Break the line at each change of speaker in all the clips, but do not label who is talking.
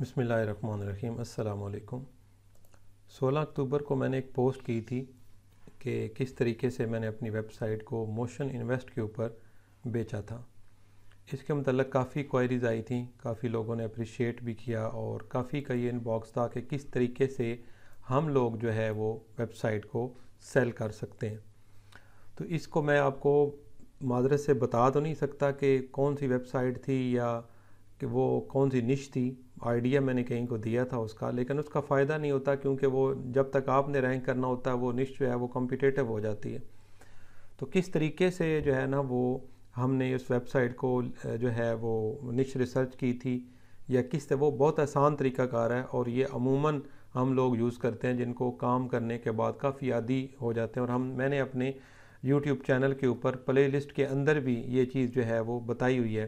बसमीम अल्लाम सोलह अक्टूबर को मैंने एक पोस्ट की थी कि किस तरीके से मैंने अपनी वेबसाइट को मोशन इन्वेस्ट के ऊपर बेचा था इसके मतलब काफ़ी क्वायरीज आई थी काफ़ी लोगों ने अप्रिशिएट भी किया और काफ़ी का ये इनबॉक्स था कि किस तरीके से हम लोग जो है वो वेबसाइट को सेल कर सकते हैं तो इसको मैं आपको माजरत से बता तो नहीं सकता कि कौन सी वेबसाइट थी या कि वो कौन सी निश थी आइडिया मैंने कहीं को दिया था उसका लेकिन उसका फ़ायदा नहीं होता क्योंकि वो जब तक आपने रैंक करना होता है वो निश जो है वो कॉम्पिटेटिव हो जाती है तो किस तरीके से जो है ना वो हमने उस वेबसाइट को जो है वो निश रिसर्च की थी या किस वो बहुत आसान तरीकाकार है और ये अमूमन हम लोग यूज़ करते हैं जिनको काम करने के बाद काफ़ी आदि हो जाते हैं और हम मैंने अपने यूट्यूब चैनल के ऊपर प्ले लिस्ट के अंदर भी ये चीज़ जो है वो बताई हुई है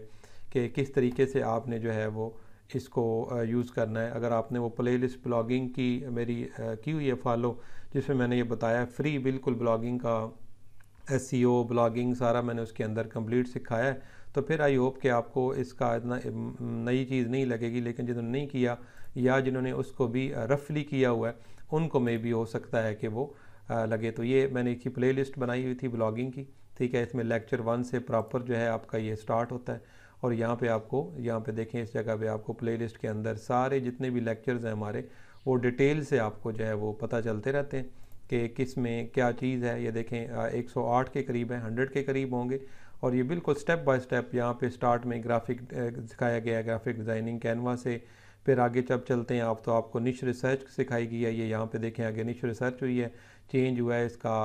कि किस तरीके से आपने जो है वो इसको यूज़ करना है अगर आपने वो प्ले लिस्ट ब्लॉगिंग की मेरी की हुई है फॉलो जिसमें मैंने ये बताया फ्री बिल्कुल ब्लॉगिंग का एस e ब्लॉगिंग सारा मैंने उसके अंदर कंप्लीट सिखाया है तो फिर आई होप कि आपको इसका इतना नई चीज़ नहीं लगेगी लेकिन जिन्होंने नहीं किया या जिन्होंने उसको भी रफली किया हुआ है उनको मे भी हो सकता है कि वो लगे तो ये मैंने एक ही प्ले लिस्ट बनाई हुई थी ब्लॉगिंग की ठीक है इसमें लेक्चर वन से प्रॉपर जो है आपका ये स्टार्ट होता है और यहाँ पे आपको यहाँ पे देखें इस जगह पे आपको प्लेलिस्ट के अंदर सारे जितने भी लेक्चर्स हैं हमारे वो डिटेल से आपको जो है वो पता चलते रहते हैं कि किस में क्या चीज़ है ये देखें एक सौ आठ के करीब है हंड्रेड के करीब होंगे और ये बिल्कुल स्टेप बाय स्टेप यहाँ पे स्टार्ट में ग्राफिक सिखाया गया है ग्राफिक डिज़ाइनिंग कैनवा से फिर आगे जब चलते हैं आप तो आपको निश रिसर्च सिखाई गई है ये यहाँ पे देखें आगे निश रिसर्च हुई है चेंज हुआ है इसका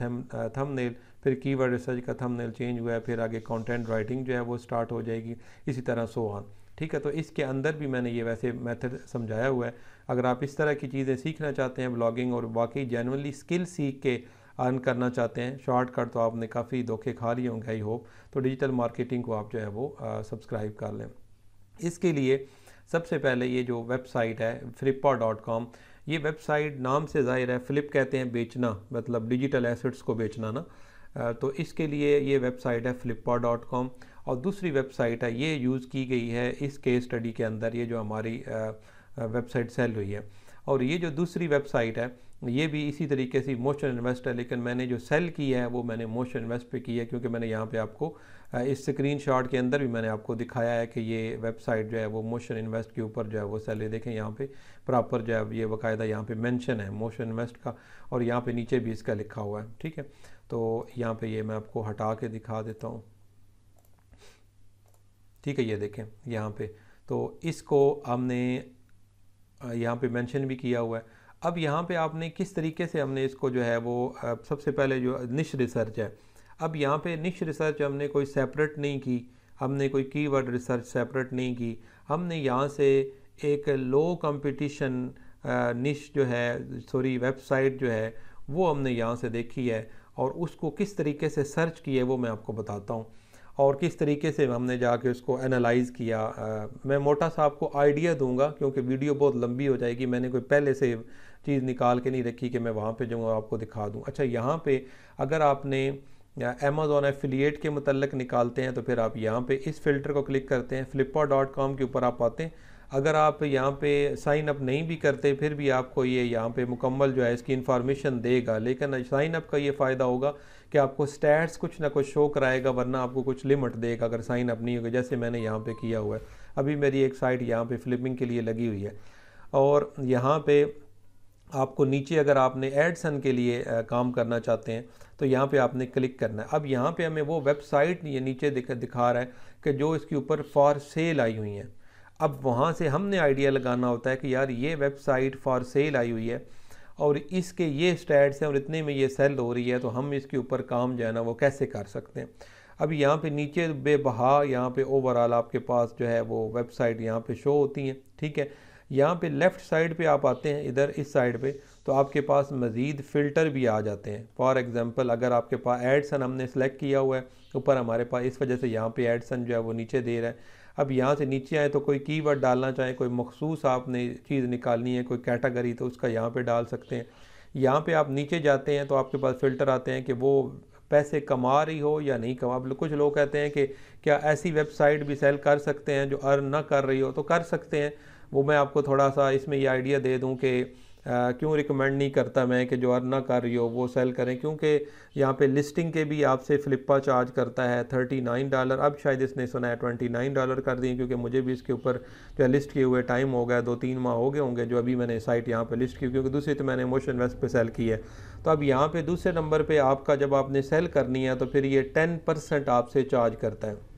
थम थंबनेल फिर कीवर्ड रिसर्च का थंबनेल चेंज हुआ है फिर आगे कंटेंट राइटिंग जो है वो स्टार्ट हो जाएगी इसी तरह सो ऑन ठीक है तो इसके अंदर भी मैंने ये वैसे मेथड समझाया हुआ है अगर आप इस तरह की चीज़ें सीखना चाहते हैं ब्लॉगिंग और बाकी जेनवनली स्किल सीख के अर्न करना चाहते हैं शॉर्टकट तो आपने काफ़ी धोखे खा लिए होंगे आई होप तो डिजिटल मार्केटिंग को आप जो है वो सब्सक्राइब कर लें इसके लिए सबसे पहले ये जो वेबसाइट है फ्लिपा डॉट कॉम ये वेबसाइट नाम से ज़ाहिर है फ्लिप कहते हैं बेचना मतलब डिजिटल एसेट्स को बेचना ना तो इसके लिए ये वेबसाइट है फ्लिपकार्ट डॉट कॉम और दूसरी वेबसाइट है ये यूज़ की गई है इस केस स्टडी के अंदर ये जो हमारी वेबसाइट सेल हुई है और ये जो दूसरी वेबसाइट है ये भी इसी तरीके से मोशन इन्वेस्ट है लेकिन मैंने जो सेल की है वो मैंने मोशन इन्वेस्ट पे की है क्योंकि मैंने यहाँ पे आपको इस स्क्रीनशॉट के अंदर भी मैंने आपको दिखाया है कि ये वेबसाइट जो है वो मोशन इन्वेस्ट के ऊपर जो है वो सेल है देखें यहाँ पे प्रॉपर जो है ये बाकायदा यहाँ पे मेंशन है मोशन इन्वेस्ट का और यहाँ पे नीचे भी इसका लिखा हुआ है ठीक है तो यहाँ पे ये मैं आपको हटा के दिखा देता हूँ ठीक है ये देखें यहाँ पे तो इसको हमने यहाँ पे मेंशन भी किया हुआ है अब यहाँ पे आपने किस तरीके से हमने इसको जो है वो सबसे पहले जो निश रिसर्च है अब यहाँ पे निश रिसर्च हमने कोई सेपरेट नहीं की हमने कोई कीवर्ड रिसर्च सेपरेट नहीं की हमने यहाँ से एक लो कंपटीशन निश जो है सॉरी वेबसाइट जो है वो हमने यहाँ से देखी है और उसको किस तरीके से सर्च किए वो मैं आपको बताता हूँ और किस तरीके से हमने जाके उसको एनालाइज़ किया आ, मैं मोटा सा आपको आइडिया दूंगा क्योंकि वीडियो बहुत लंबी हो जाएगी मैंने कोई पहले से चीज़ निकाल के नहीं रखी कि मैं वहाँ पे जाऊँगा आपको दिखा दूँ अच्छा यहाँ पे अगर आपने अमेज़ोन एफिलिएट के मतलब निकालते हैं तो फिर आप यहाँ पे इस फिल्टर को क्लिक करते हैं फ्लिपा के ऊपर आप आते हैं अगर आप यहाँ पे साइन अप नहीं भी करते फिर भी आपको ये यहाँ पे मुकम्मल जो है इसकी इन्फॉर्मेशन देगा लेकिन साइन अप का ये फ़ायदा होगा कि आपको स्टैट्स कुछ ना कुछ शो कराएगा वरना आपको कुछ लिमिट देगा अगर साइन अप नहीं होगा जैसे मैंने यहाँ पे किया हुआ है अभी मेरी एक साइट यहाँ पे फ्लिपिंग के लिए लगी हुई है और यहाँ पे आपको नीचे अगर आपने एडसन के लिए काम करना चाहते हैं तो यहाँ पे आपने क्लिक करना है अब यहाँ पे हमें वो वेबसाइट ये नीचे दिखा रहा है कि जो इसके ऊपर फॉर सेल आई हुई हैं अब वहाँ से हमने आइडिया लगाना होता है कि यार ये वेबसाइट फॉर सेल आई हुई है और इसके ये स्टैट्स हैं और इतने में ये सेल हो रही है तो हम इसके ऊपर काम जो है ना वो कैसे कर सकते हैं अब यहाँ पे नीचे बेबहा यहाँ पे ओवरऑल आपके पास जो है वो वेबसाइट यहाँ पे शो होती हैं ठीक है यहाँ पे लेफ़्ट साइड पे आप आते हैं इधर इस साइड पे तो आपके पास मज़ीद फ़िल्टर भी आ जाते हैं फॉर एग्ज़ाम्पल अगर आपके पास एडसन हमने सेलेक्ट किया हुआ है ऊपर हमारे पास इस वजह से यहाँ पर एडसन जो है वो नीचे दे रहा है अब यहाँ से नीचे आए तो कोई कीवर्ड डालना चाहें कोई मखसूस आपने चीज़ निकालनी है कोई कैटागरी तो उसका यहाँ पे डाल सकते हैं यहाँ पे आप नीचे जाते हैं तो आपके पास फ़िल्टर आते हैं कि वो पैसे कमा रही हो या नहीं कमा कुछ लोग कहते हैं कि क्या ऐसी वेबसाइट भी सेल कर सकते हैं जो अर्न ना कर रही हो तो कर सकते हैं वो मैं आपको थोड़ा सा इसमें ये आइडिया दे दूँ कि क्यों रिकमेंड नहीं करता मैं कि जो अर्ना कर रही हो वो सेल करें क्योंकि यहाँ पे लिस्टिंग के भी आपसे फ्लिपा चार्ज करता है थर्टी नाइन डॉलर अब शायद इसने सुना है ट्वेंटी नाइन डॉलर कर दिए क्योंकि मुझे भी इसके ऊपर जो है लिस्ट किए हुए टाइम हो गया दो तीन माह हो गए होंगे जो अभी मैंने साइट यहाँ पर लिस्ट की क्योंकि दूसरी तो मैंने मोशन वेस्ट पर सेल की है तो अब यहाँ पर दूसरे नंबर पर आपका जब आपने सेल करनी है तो फिर ये टेन परसेंट आपसे चार्ज करता है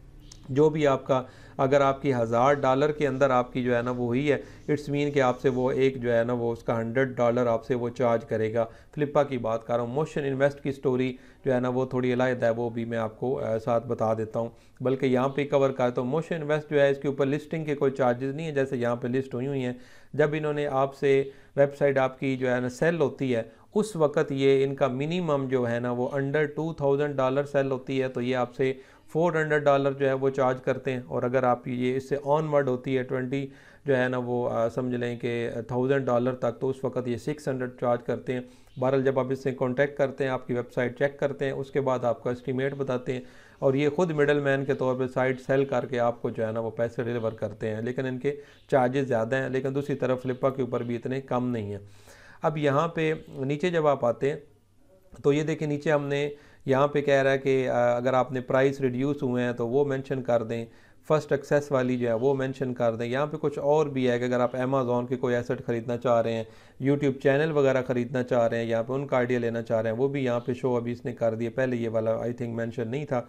जो भी आपका अगर आपकी हज़ार डॉलर के अंदर आपकी जो है ना वो हुई है इट्स मीन कि आपसे वो एक जो है ना वो उसका हंड्रेड डॉलर आपसे वो चार्ज करेगा फ्लिपा की बात कर रहा हूँ मोशन इन्वेस्ट की स्टोरी जो है ना वो थोड़ी अलायद है वो भी मैं आपको साथ बता देता हूँ बल्कि यहाँ पे कवर करता हूँ मोशन इन्वेस्ट जो है इसके ऊपर लिस्टिंग के कोई चार्जेज़ नहीं है जैसे यहाँ पर लिस्ट हुई हुई हैं जब इन्होंने आपसे वेबसाइट आपकी जो है ना सेल होती है उस वक्त ये इनका मिनिमम जो है ना वो under two thousand dollar sale होती है तो ये आपसे फोर हंड्रेड डॉलर जो है वो चार्ज करते हैं और अगर आप ये इससे ऑनवर्ड होती है ट्वेंटी जो है ना वो समझ लें कि थाउजेंड डॉलर तक तो उस वक्त ये सिक्स हंड्रेड चार्ज करते हैं बहरहाल जब आप इससे कॉन्टैक्ट करते हैं आपकी वेबसाइट चेक करते हैं उसके बाद आपका इस्टीमेट बताते हैं और ये ख़ुद मिडल मैन के तौर पर साइट सेल करके आपको जो है ना वो पैसे डिलीवर करते हैं लेकिन इनके चार्जेस ज़्यादा हैं लेकिन दूसरी तरफ फ्लिपा के ऊपर भी इतने कम नहीं हैं अब यहाँ पर नीचे जब आप आते हैं तो ये देखें नीचे हमने यहाँ पे कह रहा है कि अगर आपने प्राइस रिड्यूस हुए हैं तो वो मेंशन कर दें फ़र्स्ट एक्सेस वाली जो है वो मेंशन कर दें यहाँ पे कुछ और भी है कि अगर आप अमेज़ोन के कोई एसेट ख़रीदना चाह रहे हैं यूट्यूब चैनल वगैरह ख़रीदना चाह रहे हैं यहाँ पर उनका आइडिया लेना चाह रहे हैं वो भी यहाँ पर शो अभी इसने कर दिया पहले ये वाला आई थिंक मैंशन नहीं था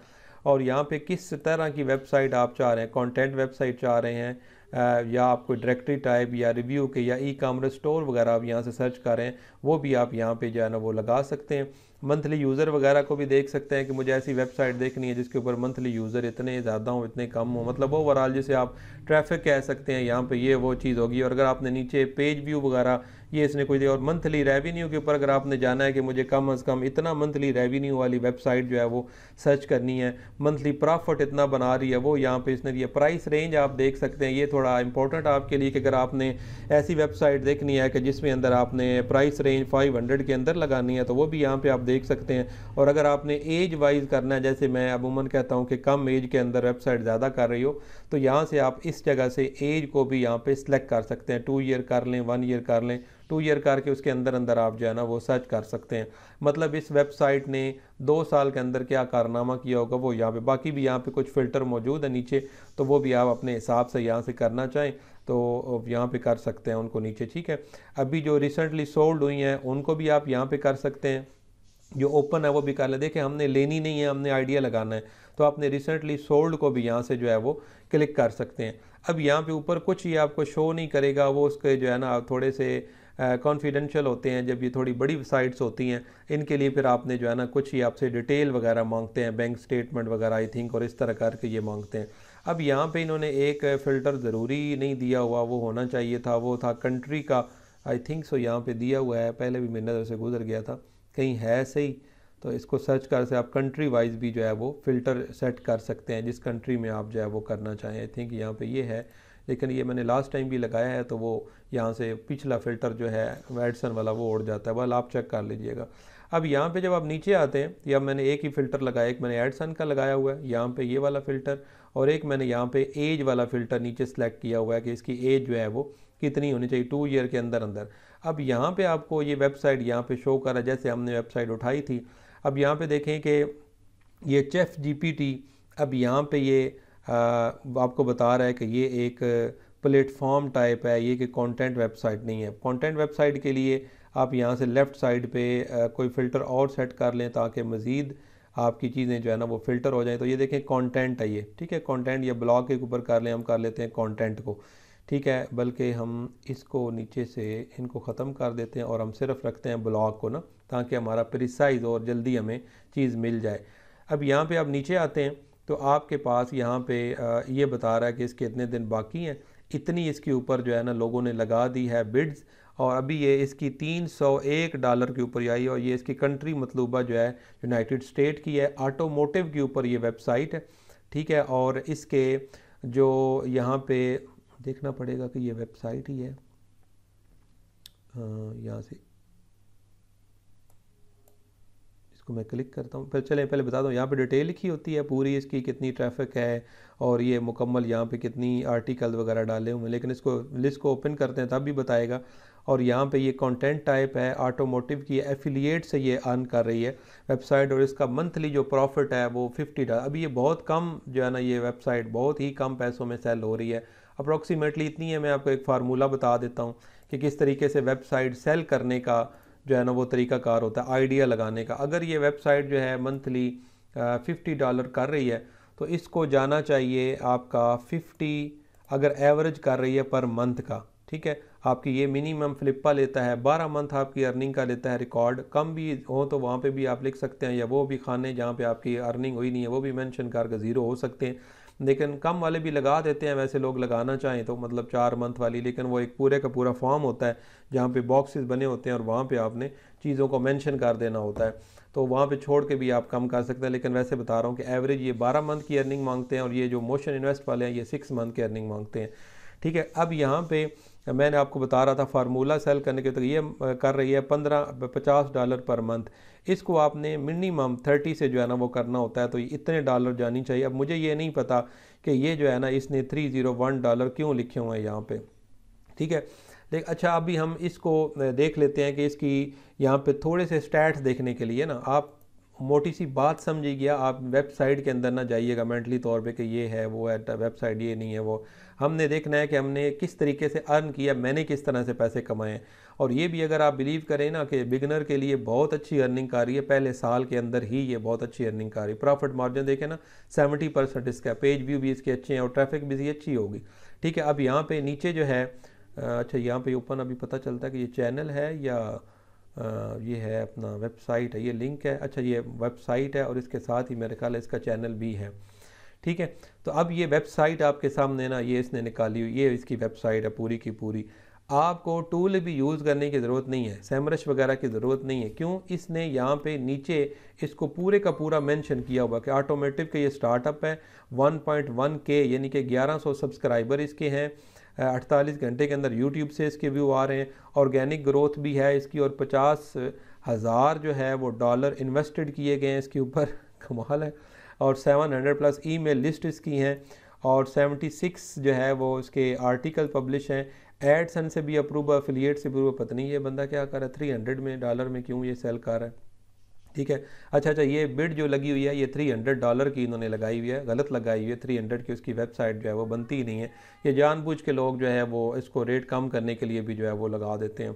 और यहाँ पर किस तरह की वेबसाइट आप चाह रहे हैं कॉन्टेंट वेबसाइट चाह रहे हैं या आपको डायरेक्टरी टाइप या रिव्यू के या ई कामर्स स्टोर वगैरह आप यहाँ से सर्च कर रहे हैं वो भी आप यहाँ पे जो है ना वो लगा सकते हैं मंथली यूज़र वगैरह को भी देख सकते हैं कि मुझे ऐसी वेबसाइट देखनी है जिसके ऊपर मंथली यूज़र इतने ज़्यादा हो इतने कम हों मतलब ओवरऑल जैसे आप ट्रैफिक कह सकते हैं यहाँ पे ये वो चीज़ होगी और अगर आपने नीचे पेज व्यू वगैरह ये इसने कुछ दिया और मंथली रेवेन्यू के ऊपर अगर आपने जाना है कि मुझे कम अज़ कम इतना मंथली रेवेन्यू वाली वेबसाइट जो है वो सर्च करनी है मंथली प्रॉफिट इतना बना रही है वो यहाँ पे इसने दिया प्राइस रेंज आप देख सकते हैं ये थोड़ा इंपॉर्टेंट आपके लिए कि अगर आपने ऐसी वेबसाइट देखनी है कि जिसमें अंदर आपने प्राइस रेंज फाइव के अंदर लगानी है तो वो भी यहाँ पर आप देख सकते हैं और अगर आपने एज वाइज करना है जैसे मैं अमूमन कहता हूँ कि कम एज के अंदर वेबसाइट ज़्यादा कर रही हो तो यहाँ से आप इस जगह से एज को भी यहाँ पे सिलेक्ट कर सकते हैं टू ईयर कर लें वन ईयर कर लें टू ईयर करके उसके अंदर अंदर आप जो है ना वो सर्च कर सकते हैं मतलब इस वेबसाइट ने दो साल के अंदर क्या कारनामा किया होगा वो यहाँ पे बाकी भी यहाँ पे कुछ फ़िल्टर मौजूद है नीचे तो वो भी आप अपने हिसाब से यहाँ से करना चाहें तो यहाँ पे कर सकते हैं उनको नीचे ठीक है अभी जो रिसेंटली सोल्ड हुई हैं उनको भी आप यहाँ पे कर सकते हैं जो ओपन है वो भी कर लें देखें हमने लेनी नहीं है हमने आइडिया लगाना है तो आपने रिसेंटली सोल्ड को भी यहाँ से जो है वो क्लिक कर सकते हैं अब यहाँ पे ऊपर कुछ ही आपको शो नहीं करेगा वो उसके जो है ना थोड़े से कॉन्फिडेंशियल होते हैं जब ये थोड़ी बड़ी साइट्स होती हैं इनके लिए फिर आपने जो है ना कुछ ही आपसे डिटेल वगैरह मांगते हैं बैंक स्टेटमेंट वगैरह आई थिंक और इस तरह करके ये मांगते हैं अब यहाँ पे इन्होंने एक फ़िल्टर ज़रूरी नहीं दिया हुआ वो होना चाहिए था वो था कंट्री का आई थिंक सो यहाँ पे दिया हुआ है पहले भी मेरी नज़र से गुजर गया था कहीं है सही तो इसको सर्च कर से आप कंट्री वाइज भी जो है वो फ़िल्टर सेट कर सकते हैं जिस कंट्री में आप जो है वो करना चाहें आई थिंक यहाँ पे ये है लेकिन ये मैंने लास्ट टाइम भी लगाया है तो वो यहाँ से पिछला फ़िल्टर जो है वेडसन वाला वो उड़ जाता है वाला आप चेक कर लीजिएगा अब यहाँ पे जब आप नीचे आते हैं या मैंने एक ही फ़िल्टर लगाया एक मैंने एडसन का लगाया हुआ है यहाँ पे ये वाला फ़िल्टर और एक मैंने यहाँ पे एज वाला फ़िल्टर नीचे सेलेक्ट किया हुआ है कि इसकी एज जो है वो कितनी होनी चाहिए टू ईयर के अंदर अंदर अब यहाँ पर आपको ये वेबसाइट यहाँ पर शो करा जैसे हमने वेबसाइट उठाई थी अब यहाँ पे देखें कि ये चेफ जी अब यहाँ पे ये आपको बता रहा है कि ये एक प्लेटफॉर्म टाइप है ये कि कंटेंट वेबसाइट नहीं है कंटेंट वेबसाइट के लिए आप यहाँ से लेफ़्ट साइड पे कोई फ़िल्टर और सेट कर लें ताकि मज़ीद आपकी चीज़ें जो है ना वो फ़िल्टर हो जाएँ तो ये देखें कंटेंट है ये ठीक है कंटेंट या ब्लॉग के ऊपर कर लें हम कर लेते हैं कंटेंट को ठीक है बल्कि हम इसको नीचे से इनको ख़त्म कर देते हैं और हम सिर्फ रखते हैं ब्लॉक को ना ताकि हमारा प्रिसाइज और जल्दी हमें चीज़ मिल जाए अब यहाँ पे आप नीचे आते हैं तो आपके पास यहाँ पे ये बता रहा है कि इसके इतने दिन बाकी हैं इतनी इसके ऊपर जो है ना लोगों ने लगा दी है बिड्स और अभी ये इसकी 301 डॉलर के ऊपर आई और ये इसकी कंट्री मतलूबा जो है यूनाइटेड स्टेट की है ऑटोमोटिव के ऊपर ये वेबसाइट है ठीक है और इसके जो यहाँ पे देखना पड़ेगा कि ये वेबसाइट ही है यहाँ से इसको मैं क्लिक करता हूँ फिर चलें पहले बता दूँ यहाँ पे डिटेल लिखी होती है पूरी इसकी कितनी ट्रैफिक है और ये मुकम्मल यहाँ पे कितनी आर्टिकल वगैरह डाले हुए लेकिन इसको लिस्ट को ओपन करते हैं तब भी बताएगा और यहाँ पे ये कंटेंट टाइप है ऑटोमोटिव की एफिलिएट से ये अर्न कर रही है वेबसाइट और इसका मंथली जो प्रॉफिट है वो फिफ्टी डॉलर अभी ये बहुत कम जो है ना ये वेबसाइट बहुत ही कम पैसों में सेल हो रही है अप्रॉक्सीमेटली इतनी है मैं आपको एक फार्मूला बता देता हूँ कि किस तरीके से वेबसाइट सेल करने का जो है ना वो तरीका कार होता है आइडिया लगाने का अगर ये वेबसाइट जो है मंथली फिफ्टी डॉलर कर रही है तो इसको जाना चाहिए आपका फिफ्टी अगर एवरेज कर रही है पर मंथ का ठीक है आपकी ये मिनिमम फ्लिप्पा लेता है बारह मंथ आपकी अर्निंग का लेता है रिकॉर्ड कम भी हो तो वहाँ पे भी आप लिख सकते हैं या वो भी खाने जहाँ पे आपकी अर्निंग हुई नहीं है वो भी मेंशन करके ज़ीरो हो सकते हैं लेकिन कम वाले भी लगा देते हैं वैसे लोग लगाना चाहें तो मतलब चार मंथ वाली लेकिन वो एक पूरे का पूरा फॉर्म होता है जहाँ पे बॉक्सेस बने होते हैं और वहाँ पे आपने चीज़ों को मेंशन कर देना होता है तो वहाँ पे छोड़ के भी आप कम कर सकते हैं लेकिन वैसे बता रहा हूँ कि एवरेज ये बारह मंथ की अर्निंग मांगते हैं और ये जो मोशन इन्वेस्ट वाले हैं ये सिक्स मंथ की अर्निंग मांगते हैं ठीक है अब यहाँ पर मैंने आपको बता रहा था फार्मूला सेल करने के तो ये कर रही है पंद्रह पचास डॉलर पर मंथ इसको आपने मिनिमम थर्टी से जो है ना वो करना होता है तो इतने डॉलर जानी चाहिए अब मुझे ये नहीं पता कि ये जो है ना इसने थ्री ज़ीरो वन डॉलर क्यों लिखे हुए हैं यहाँ पर ठीक है देख अच्छा अभी हम इसको देख लेते हैं कि इसकी यहाँ पे थोड़े से स्टैट्स देखने के लिए ना आप मोटी सी बात समझी गया आप वेबसाइट के अंदर ना जाइएगा मेंटली तौर पे कि ये है वो है वेबसाइट तो ये नहीं है वो हमने देखना है कि हमने किस तरीके से अर्न किया मैंने किस तरह से पैसे कमाए और ये भी अगर आप बिलीव करें ना कि बिगनर के लिए बहुत अच्छी अर्निंग का रही है पहले साल के अंदर ही ये बहुत अच्छी अर्निंग का रही है प्रॉफिट मार्जिन देखें ना सेवेंटी परसेंट इसका पेज व्यू भी इसके अच्छे हैं और ट्रैफिक भी इसकी अच्छी होगी ठीक है अब यहाँ पर नीचे जो है अच्छा यहाँ पर ओपन अभी पता चलता है कि ये चैनल है या ये है अपना वेबसाइट है ये लिंक है अच्छा ये वेबसाइट है और इसके साथ ही मेरे ख्याल है इसका चैनल भी है ठीक है तो अब ये वेबसाइट आपके सामने ना ये इसने निकाली हुई ये इसकी वेबसाइट है पूरी की पूरी आपको टूल भी यूज़ करने की ज़रूरत नहीं है सैमरश वगैरह की ज़रूरत नहीं है क्यों इसने यहाँ पे नीचे इसको पूरे का पूरा मेंशन किया हुआ कि ऑटोमेटिव का ये स्टार्टअप है 1.1 के यानी कि 1100 सब्सक्राइबर इसके हैं 48 घंटे के अंदर यूट्यूब से इसके व्यू आ रहे हैं ऑर्गेनिक ग्रोथ भी है इसकी और पचास हज़ार जो है वो डॉलर इन्वेस्टेड किए गए हैं इसके ऊपर कमाल है और सेवन प्लस ई लिस्ट इसकी हैं और 76 जो है वो इसके आर्टिकल पब्लिश हैं एड सन से भी अप्रूव अफिलियट से अप्रूव पता नहीं ये बंदा क्या कर रहा है थ्री हंड्रेड में डॉलर में क्यों ये सेल कर रहा है ठीक है अच्छा अच्छा ये बिड जो लगी हुई है ये थ्री हंड्रेड डॉलर की इन्होंने लगाई हुई है गलत लगाई हुई है थ्री हंड्रेड की उसकी वेबसाइट जो है वो बनती ही नहीं है ये जानबूझ के लोग जो है वो इसको रेट कम करने के लिए भी जो है वो लगा देते हैं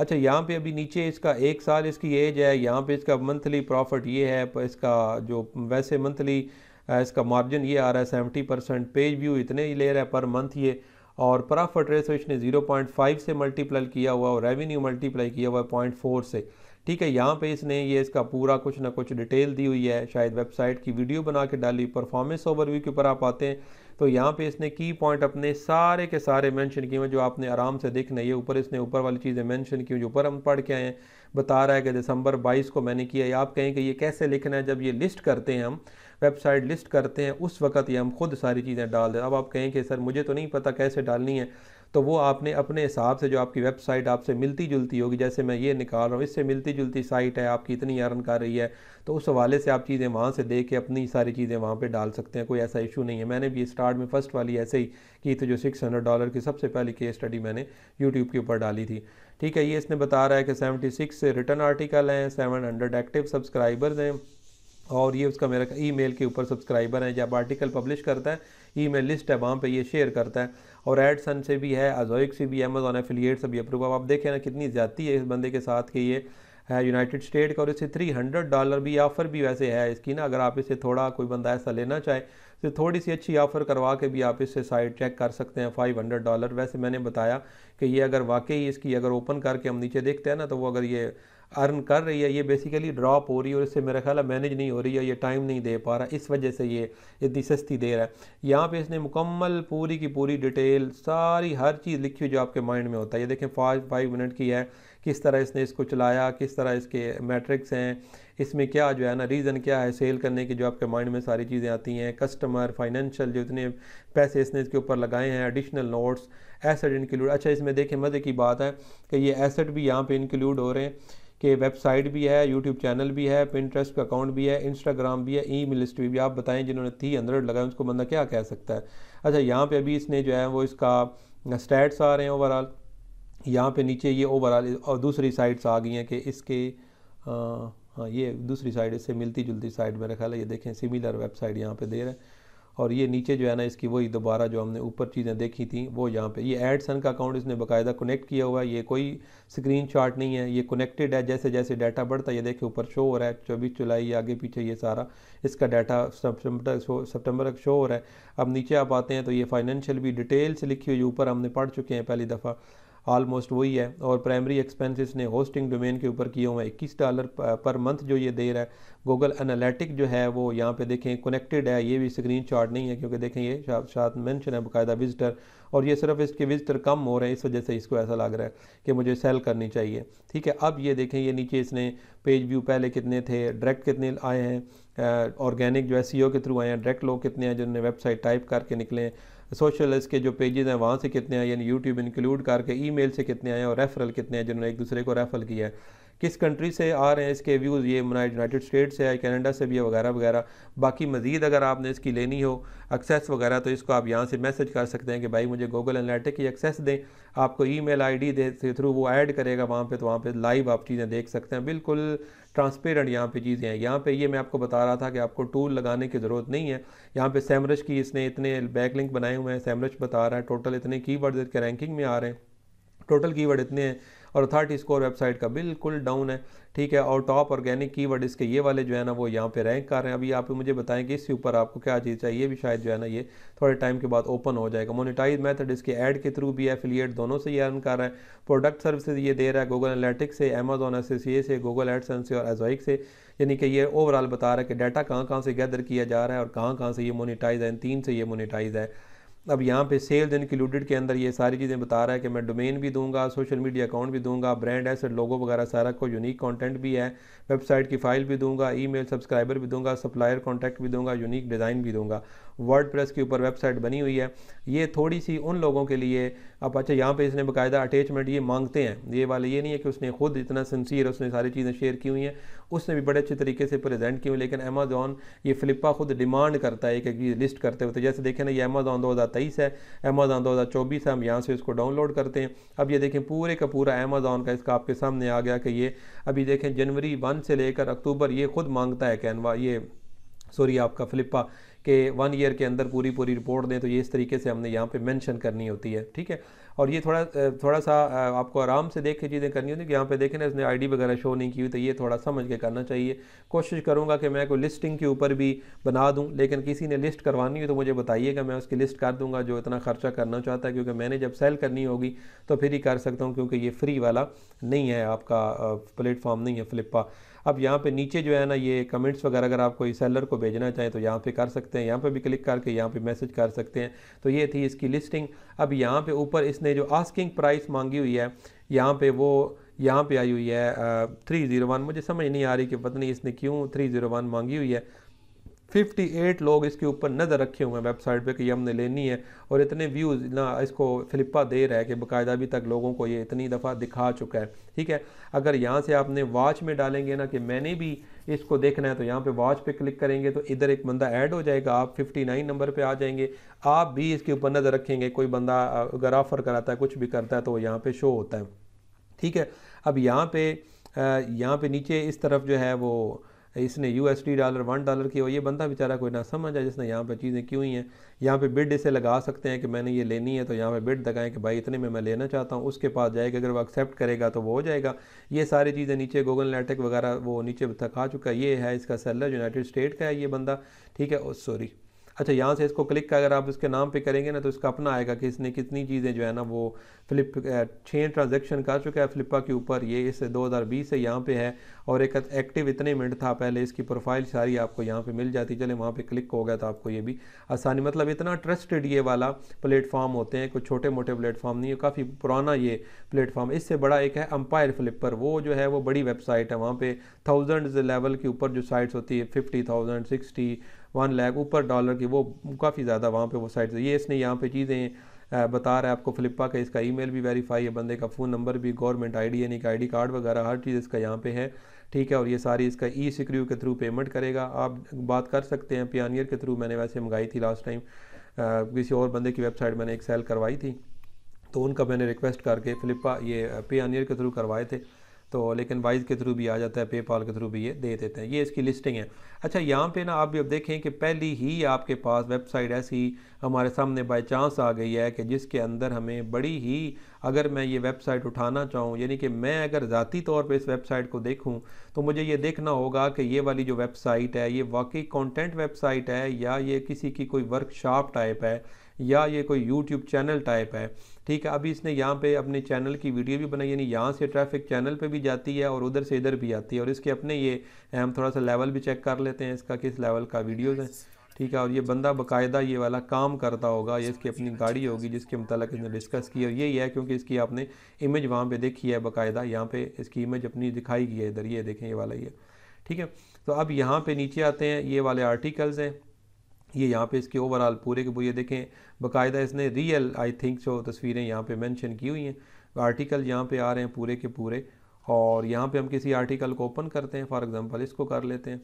अच्छा यहाँ पे अभी नीचे इसका एक साल इसकी एज है यहाँ पे इसका मंथली प्रॉफिट ये है इसका जो वैसे मंथली इसका मार्जिन ये आ रहा है सेवेंटी परसेंट पेज व्यू इतने ही ले रहा है पर मंथ ये और प्रॉफिट रेशो इसने 0.5 ज़ीरो पॉइंट फाइव से मल्टीप्लाई किया हुआ और रेवेन्यू मल्टीप्लाई किया हुआ है पॉइंट फोर से ठीक है यहाँ पे इसने ये इसका पूरा कुछ ना कुछ डिटेल दी हुई है शायद वेबसाइट की वीडियो बना के डाली परफॉर्मेंस ओवरव्यू के ऊपर आप आते हैं तो यहाँ पे इसने की पॉइंट अपने सारे के सारे मेंशन किए हुए जो आपने आराम से देखना ये ऊपर इसने ऊपर वाली चीज़ें मेंशन की जो ऊपर हम पढ़ के आए हैं बता रहा है कि दिसंबर 22 को मैंने किया है आप कहें कि ये कैसे लिखना है जब ये लिस्ट करते हैं हम वेबसाइट लिस्ट करते हैं उस वक्त ही हम खुद सारी चीज़ें डाल दें अब आप कहें कि सर मुझे तो नहीं पता कैसे डालनी है तो वो आपने अपने हिसाब से जो आपकी वेबसाइट आपसे मिलती जुलती होगी जैसे मैं ये निकाल रहा हूँ इससे मिलती जुलती साइट है आपकी इतनी अर्न कर रही है तो उस हवाले से आप चीज़ें वहाँ से देख के अपनी सारी चीज़ें वहाँ पे डाल सकते हैं कोई ऐसा इशू नहीं है मैंने भी स्टार्ट में फ़र्स्ट वाली ऐसे ही की थी जो सिक्स हंड्रेड डॉलर की सबसे पहली केस स्टडी मैंने यूट्यूब के ऊपर डाली थी ठीक है ये इसने बता रहा है कि सेवेंटी सिक्स रिटर्न आर्टिकल हैं सेवन हंड्रेड एक्टिव सब्सक्राइबर्स हैं और ये उसका मेरा ईमेल के ऊपर सब्सक्राइबर है जब आर्टिकल पब्लिश करता है ईमेल लिस्ट है वहाँ पे ये शेयर करता है और एडसन से भी है अजोइक से भी अमेजोन एफिलियट से भी अप्रूव अब आप देखें ना कितनी ज़्यादा है इस बंदे के साथ कि ये है यूनाइटेड स्टेट का और इससे थ्री हंड्रेड डॉलर भी ऑफ़र भी वैसे है इसकी ना अगर आप इसे थोड़ा कोई बंदा ऐसा लेना चाहे तो थोड़ी सी अच्छी ऑफ़र करवा के भी आप इससे साइट चेक कर सकते हैं फाइव हंड्रेड डॉलर वैसे मैंने बताया कि ये अगर वाकई इसकी अगर ओपन करके हम नीचे देखते हैं ना तो वो अगर ये अर्न कर रही है ये बेसिकली ड्रॉप हो रही है और इससे मेरा ख्याल है मैनेज नहीं हो रही है ये टाइम नहीं दे पा रहा इस वजह से ये इतनी सस्ती दे रहा है यहाँ पे इसने मुकम्मल पूरी की पूरी डिटेल सारी हर चीज़ लिखी हुई जो आपके माइंड में होता है ये देखें फाइव फाइव मिनट की है किस तरह इसने इसको चलाया किस तरह इसके मैट्रिक्स हैं इसमें क्या जो है ना रीज़न क्या है सेल करने की जो आपके माइंड में सारी चीज़ें आती हैं कस्टमर फाइनेंशियल जो इतने पैसे इसने इसके ऊपर लगाए हैं एडिशनल नोट्स एसेट इंक्लूड अच्छा इसमें देखें मज़े की बात है कि ये एसेट भी यहाँ पे इंक्लूड हो रहे हैं कि वेबसाइट भी है यूट्यूब चैनल भी है पिंट्रेस्ट का अकाउंट भी है इंस्टाग्राम भी है ई मेल लिस्ट भी आप बताएं जिन्होंने थ्री हंड्रेड लगाया उसको बंदा क्या कह सकता है अच्छा यहाँ पे अभी इसने जो है वो इसका स्टैट्स आ रहे हैं ओवरऑल यहाँ पे नीचे ये ओवरऑल और दूसरी साइट्स आ गई हैं कि इसके हाँ ये दूसरी साइड इससे मिलती जुलती साइड मेरा ख्याल है ये देखें सिमिलर वेबसाइट यहाँ पे दे रहे हैं और ये नीचे जो है ना इसकी वही दोबारा जो हमने ऊपर चीज़ें देखी थी वो यहाँ पे ये एड सन का अकाउंट इसने बाकायदा कनेक्ट किया हुआ है ये कोई स्क्रीन शॉट नहीं है ये कनेक्टेड है जैसे जैसे डाटा बढ़ता है ये देखिए ऊपर शो हो रहा है चौबीस जुलाई आगे पीछे ये सारा इसका डाटा सितंबर शो तक शो हो रहा है अब नीचे आप आते हैं तो ये फाइनेंशियल भी डिटेल्स लिखी हुई ऊपर हमने पढ़ चुके हैं पहली दफ़ा ऑलमोस्ट वही है और प्राइमरी एक्सपेंसिस ने होस्टिंग डोमेन के ऊपर किए हुए हैं इक्कीस डॉलर पर मंथ जो ये दे रहा है गूगल एनालिटिक जो है वो यहाँ पे देखें कनेक्टेड है ये भी स्क्रीन शॉट नहीं है क्योंकि देखें ये साथ मैंशन है बाकायदा विजिटर और ये सिर्फ इसके विजिटर कम हो रहे हैं इस वजह से इसको ऐसा लग रहा है कि मुझे सेल करनी चाहिए ठीक है अब ये देखें ये नीचे इसने पेज व्यू पहले कितने थे डायरेक्ट कितने आए हैं ऑर्गेनिक जो है सी e के थ्रू आए हैं डायरेक्ट लोग कितने हैं जिन्होंने वेबसाइट टाइप करके निकले हैं सोशल के जो पेजेस हैं वहाँ से कितने आए यानी यूट्यूब इंक्लूड करके ईमेल से कितने आए और रेफरल कितने हैं जिन्होंने एक दूसरे को रेफरल किया है किस कंट्री से आ रहे हैं इसके व्यूज़ ये यूनाइटेड स्टेट्स से है कनाडा से भी है वगैरह वगैरह बाकी मज़ीद अगर आपने इसकी लेनी हो एक्सेस वगैरह तो इसको आप यहाँ से मैसेज कर सकते हैं कि भाई मुझे गूगल एनालिटिक की एक्सेस दें आपको ई मेल आई डी दे थ्रू वो ऐड करेगा वहाँ पर तो वहाँ पर लाइव आप चीज़ें देख सकते हैं बिल्कुल ट्रांसपेरेंट यहाँ पे चीज़ें हैं यहाँ पे ये मैं आपको बता रहा था कि आपको टूल लगाने की ज़रूरत नहीं है यहाँ पे सैमरज की इसने इतने बैक लिंक बनाए हुए हैं सैमरज बता रहा है टोटल इतने की के रैंकिंग में आ रहे हैं टोटल कीवर्ड इतने हैं और अथॉरिटी स्कोर वेबसाइट का बिल्कुल डाउन है ठीक है और टॉप ऑर्गेनिक कीवर्ड इसके ये वाले जो है ना वो यहाँ पे रैंक कर रहे हैं अभी आप मुझे बताएं कि इसके ऊपर आपको क्या चीज़ चाहिए भी शायद जो है ना ये थोड़े टाइम के बाद ओपन हो जाएगा मोनिटाइज मेथड इसके ऐड के थ्रू भी एफिलिएट दोनों से ये अर्न कर रहे हैं प्रोडक्ट सर्विसेज ये दे रहा है गूगल एनालिटिक्स से अमेजोन एसोसिए से गूगल एडसन से और एजॉइक से यानी कि ये ओवरऑल बता रहा है कि डाटा कहाँ कहाँ से गैदर किया जा रहा है और कहाँ कहाँ से ये मोनिटाइज है तीन से ये मोनिटाइज है अब यहाँ पे सेल्स इंक्लूडेड के अंदर ये सारी चीज़ें बता रहा है कि मैं डोमेन भी दूंगा सोशल मीडिया अकाउंट भी दूंगा ब्रांड एसेट लोगो वगैरह सारा को यूनिक कंटेंट भी है वेबसाइट की फ़ाइल भी दूंगा ईमेल सब्सक्राइबर भी दूंगा सप्लायर कॉन्टैक्ट भी दूंगा यूनिक डिज़ाइन भी दूंगा वर्ड प्रेस के ऊपर वेबसाइट बनी हुई है ये थोड़ी सी उन लोगों के लिए अब अच्छा यहाँ पे इसने बकायदा अटैचमेंट ये मांगते हैं ये वाले ये नहीं है कि उसने खुद इतना सिंसियर उसने सारी चीज़ें शेयर की हुई हैं उसने भी बड़े अच्छे तरीके से प्रेजेंट की हुई लेकिन अमेजोन ये फ्लिपा खुद डिमांड करता है एक एक चीज़ लिस्ट करते हुए तो जैसे देखें ना ये अमेजोन दो हज़ार तेईस है अमेजोन दो हज़ार चौबीस है हम यहाँ से इसको डाउनलोड करते हैं अब ये देखें पूरे का पूरा अमेजोन का इसका आपके सामने आ गया कि ये अभी देखें जनवरी वन से लेकर अक्टूबर ये खुद मांगता है कैनवा ये सॉरी आपका फ्लिपा कि वन ईयर के अंदर पूरी पूरी रिपोर्ट दें तो ये इस तरीके से हमने यहाँ पे मेंशन करनी होती है ठीक है और ये थोड़ा थोड़ा सा आपको आराम से देख के चीज़ें करनी होती है कि यहाँ पे देखें ना इसने आईडी वगैरह शो नहीं की हुई तो ये थोड़ा समझ के करना चाहिए कोशिश करूँगा कि मैं कोई लिस्टिंग के ऊपर भी बना दूँ लेकिन किसी ने लिस्ट करवानी हो तो मुझे बताइएगा मैं उसकी लिस्ट कर दूँगा जो इतना खर्चा करना चाहता है क्योंकि मैंने जब सेल करनी होगी तो फिर ही कर सकता हूँ क्योंकि ये फ्री वाला नहीं है आपका प्लेटफॉर्म नहीं है फ्लिपा अब यहाँ पे नीचे जो है ना ये कमेंट्स वगैरह अगर आप कोई सेलर को भेजना चाहें तो यहाँ पे कर सकते हैं यहाँ पे भी क्लिक करके यहाँ पे मैसेज कर सकते हैं तो ये थी इसकी लिस्टिंग अब यहाँ पे ऊपर इसने जो आस्किंग प्राइस मांगी हुई है यहाँ पे वो यहाँ पे आई हुई है थ्री ज़ीरो वन मुझे समझ नहीं आ रही कि पता नहीं इसने क्यों थ्री ज़ीरो वन मांगी हुई है 58 लोग इसके ऊपर नज़र रखे हुए हैं वेबसाइट पे कि ये हमने लेनी है और इतने व्यूज़ ना इसको फिलिपा दे रहा है कि बाकायदा अभी तक लोगों को ये इतनी दफ़ा दिखा चुका है ठीक है अगर यहाँ से आपने वॉच में डालेंगे ना कि मैंने भी इसको देखना है तो यहाँ पे वॉच पे क्लिक करेंगे तो इधर एक बंदा ऐड हो जाएगा आप 59 नंबर पे आ जाएंगे आप भी इसके ऊपर नज़र रखेंगे कोई बंदा अगर ऑफ़र कराता है कुछ भी करता है तो यहाँ पे शो होता है ठीक है अब यहाँ पे यहाँ पे नीचे इस तरफ जो है वो इसने यूएसडी डॉलर वन डॉलर की हो ये बंदा बेचारा कोई ना समझ आए जिसने यहाँ पर चीज़ें क्यों ही हैं यहाँ पे बिड इसे लगा सकते हैं कि मैंने ये लेनी है तो यहाँ पे बिड लगाएं कि भाई इतने में मैं लेना चाहता हूँ उसके पास जाएगा अगर वो एक्सेप्ट करेगा तो वो हो जाएगा ये सारी चीज़ें नीचे गूगल नेटक वगैरह वो नीचे तक आ चुका ये है इसका सेलर यूनाइटेड स्टेट का है ये बंदा ठीक है सॉरी अच्छा यहाँ से इसको क्लिक अगर आप इसके नाम पे करेंगे ना तो इसका अपना आएगा कि इसने कितनी चीज़ें जो है ना वो फ्लिप छः ट्रांजेक्शन कर चुका है फ्लिपा के ऊपर ये इस 2020 से यहाँ पे है और एक एक्टिव इतने मिनट था पहले इसकी प्रोफाइल सारी आपको यहाँ पे मिल जाती चले वहाँ पे क्लिक हो गया तो आपको ये भी आसानी मतलब इतना ट्रस्टेड ये वाला प्लेटफॉर्म होते हैं कुछ छोटे मोटे प्लेटफॉर्म नहीं है काफ़ी पुराना ये प्लेटफॉर्म इससे बड़ा एक है अम्पायर फ्लिपर वो जो है वो बड़ी वेबसाइट है वहाँ पर थाउजेंड लेवल के ऊपर जो साइट्स होती है fifty thousand sixty one lakh ऊपर डॉलर की वो काफ़ी ज़्यादा वहाँ पे वो साइट ये इसने यहाँ पे चीज़ें बता रहा है आपको फ्लिपा का इसका ईमेल भी वेरीफाई है बंदे का फ़ोन नंबर भी गवर्नमेंट आईडी यानी कि आईडी कार्ड वगैरह हर चीज़ इसका यहाँ पे है ठीक है और ये सारी इसका ई सिक्रू के थ्रू पेमेंट करेगा आप बात कर सकते हैं पियानियर के थ्रू मैंने वैसे मंगाई थी लास्ट टाइम किसी और बंदे की वेबसाइट मैंने एक सेल करवाई थी तो उनका मैंने रिक्वेस्ट करके फ्लिपा ये पियानियर के थ्रू करवाए थे तो लेकिन वाइज के थ्रू भी आ जाता है पेपाल के थ्रू भी ये दे देते हैं ये इसकी लिस्टिंग है अच्छा यहाँ पे ना आप भी अब देखें कि पहली ही आपके पास वेबसाइट ऐसी हमारे सामने बाय चांस आ गई है कि जिसके अंदर हमें बड़ी ही अगर मैं ये वेबसाइट उठाना चाहूँ यानी कि मैं अगर ज़ाती तौर पर इस वेबसाइट को देखूँ तो मुझे ये देखना होगा कि ये वाली जो वेबसाइट है ये वाकई कॉन्टेंट वेबसाइट है या ये किसी की कोई वर्कशॉप टाइप है या ये कोई यूट्यूब चैनल टाइप है ठीक है अभी इसने यहाँ पे अपने चैनल की वीडियो भी बनाई यानी यहाँ से ट्रैफिक चैनल पे भी जाती है और उधर से इधर भी आती है और इसके अपने ये हम थोड़ा सा लेवल भी चेक कर लेते हैं इसका किस लेवल का वीडियोज़ है ठीक है और ये बंदा बाकायदा ये वाला काम करता होगा ये इसकी अपनी गाड़ी होगी जिसके मतलब इसने डिस्कस की और यही है क्योंकि इसकी आपने इमेज वहाँ पे देखी है बाकायदा यहाँ पे इसकी इमेज अपनी दिखाई गई है इधर ये देखें ये वाला ये ठीक है तो अब यहाँ पे नीचे आते हैं ये वाले आर्टिकल्स हैं ये यहाँ पे इसके ओवरऑल पूरे के पूरे देखें बाकायदा इसने रियल आई थिंक जो तस्वीरें यहाँ पे मेंशन की हुई हैं आर्टिकल यहाँ पे आ रहे हैं पूरे के पूरे और यहाँ पे हम किसी आर्टिकल को ओपन करते हैं फॉर एग्जांपल इसको कर लेते हैं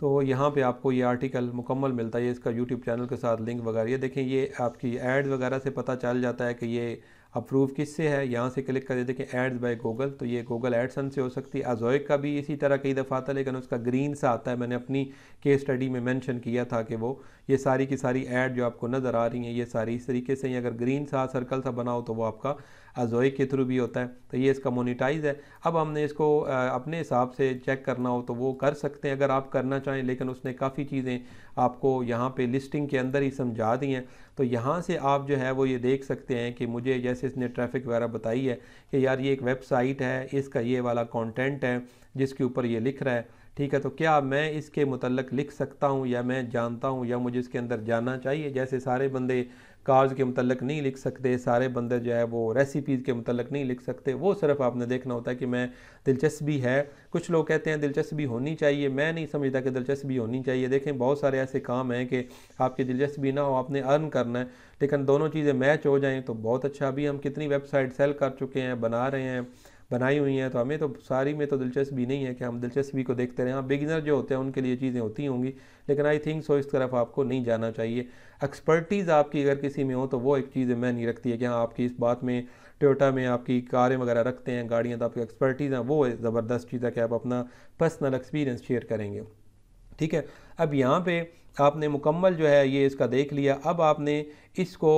तो यहाँ पे आपको ये आर्टिकल मुकम्मल मिलता है इसका यूट्यूब चैनल के साथ लिंक वगैरह ये देखें ये आपकी एड वगैरह से पता चल जाता है कि ये अप्रूव किससे है यहाँ से क्लिक कर देते कि एड्स बाय गूगल तो ये गूगल एडसन से हो सकती है अजोय का भी इसी तरह कई दफ़ा आता है लेकिन उसका ग्रीन सा आता है मैंने अपनी केस स्टडी में मेंशन किया था कि वो ये सारी की सारी एड जो आपको नज़र आ रही हैं ये सारी इस तरीके से ही अगर ग्रीन सा सर्कल सा बनाओ तो वो आपका अजोइक के थ्रू भी होता है तो ये इसका मोनिटाइज है अब हमने इसको अपने हिसाब से चेक करना हो तो वो कर सकते हैं अगर आप करना चाहें लेकिन उसने काफ़ी चीज़ें आपको यहाँ पे लिस्टिंग के अंदर ही समझा दी हैं तो यहाँ से आप जो है वो ये देख सकते हैं कि मुझे जैसे इसने ट्रैफिक वगैरह बताई है कि यार ये एक वेबसाइट है इसका ये वाला कॉन्टेंट है जिसके ऊपर ये लिख रहा है ठीक है तो क्या मैं इसके मतलब लिख सकता हूँ या मैं जानता हूँ या मुझे इसके अंदर जाना चाहिए जैसे सारे बंदे कार्ज के मतलब नहीं लिख सकते सारे बंदे जो है वो रेसिपीज़ के मतलब नहीं लिख सकते वो सिर्फ आपने देखना होता है कि मैं दिलचस्पी है कुछ लोग कहते हैं दिलचस्पी होनी चाहिए मैं नहीं समझता कि दिलचस्पी होनी चाहिए देखें बहुत सारे ऐसे काम हैं कि आपकी दिलचस्पी ना हो आपने अर्न करना है लेकिन दोनों चीज़ें मैच हो जाएँ तो बहुत अच्छा अभी हम कितनी वेबसाइट सेल कर चुके हैं बना रहे हैं बनाई हुई हैं तो हमें तो सारी में तो दिलचस्पी नहीं है कि हम दिलचस्पी को देखते रहें हाँ बिगिनर जो होते हैं उनके लिए चीज़ें होती होंगी लेकिन आई थिंक सो इस तरफ आपको नहीं जाना चाहिए एक्सपर्टीज़ आपकी अगर किसी में हो तो वो एक चीज़ मैं नहीं रखती है कि हाँ आपकी इस बात में टोयोटा में आपकी कारें वगैरह रखते हैं गाड़ियाँ तो आपकी एक्सपर्टीज़ हैं वो ज़बरदस्त चीज़ है कि आप अपना पर्सनल एक्सपीरियंस शेयर करेंगे ठीक है अब यहाँ पर आपने मुकम्मल जो है ये इसका देख लिया अब आपने इसको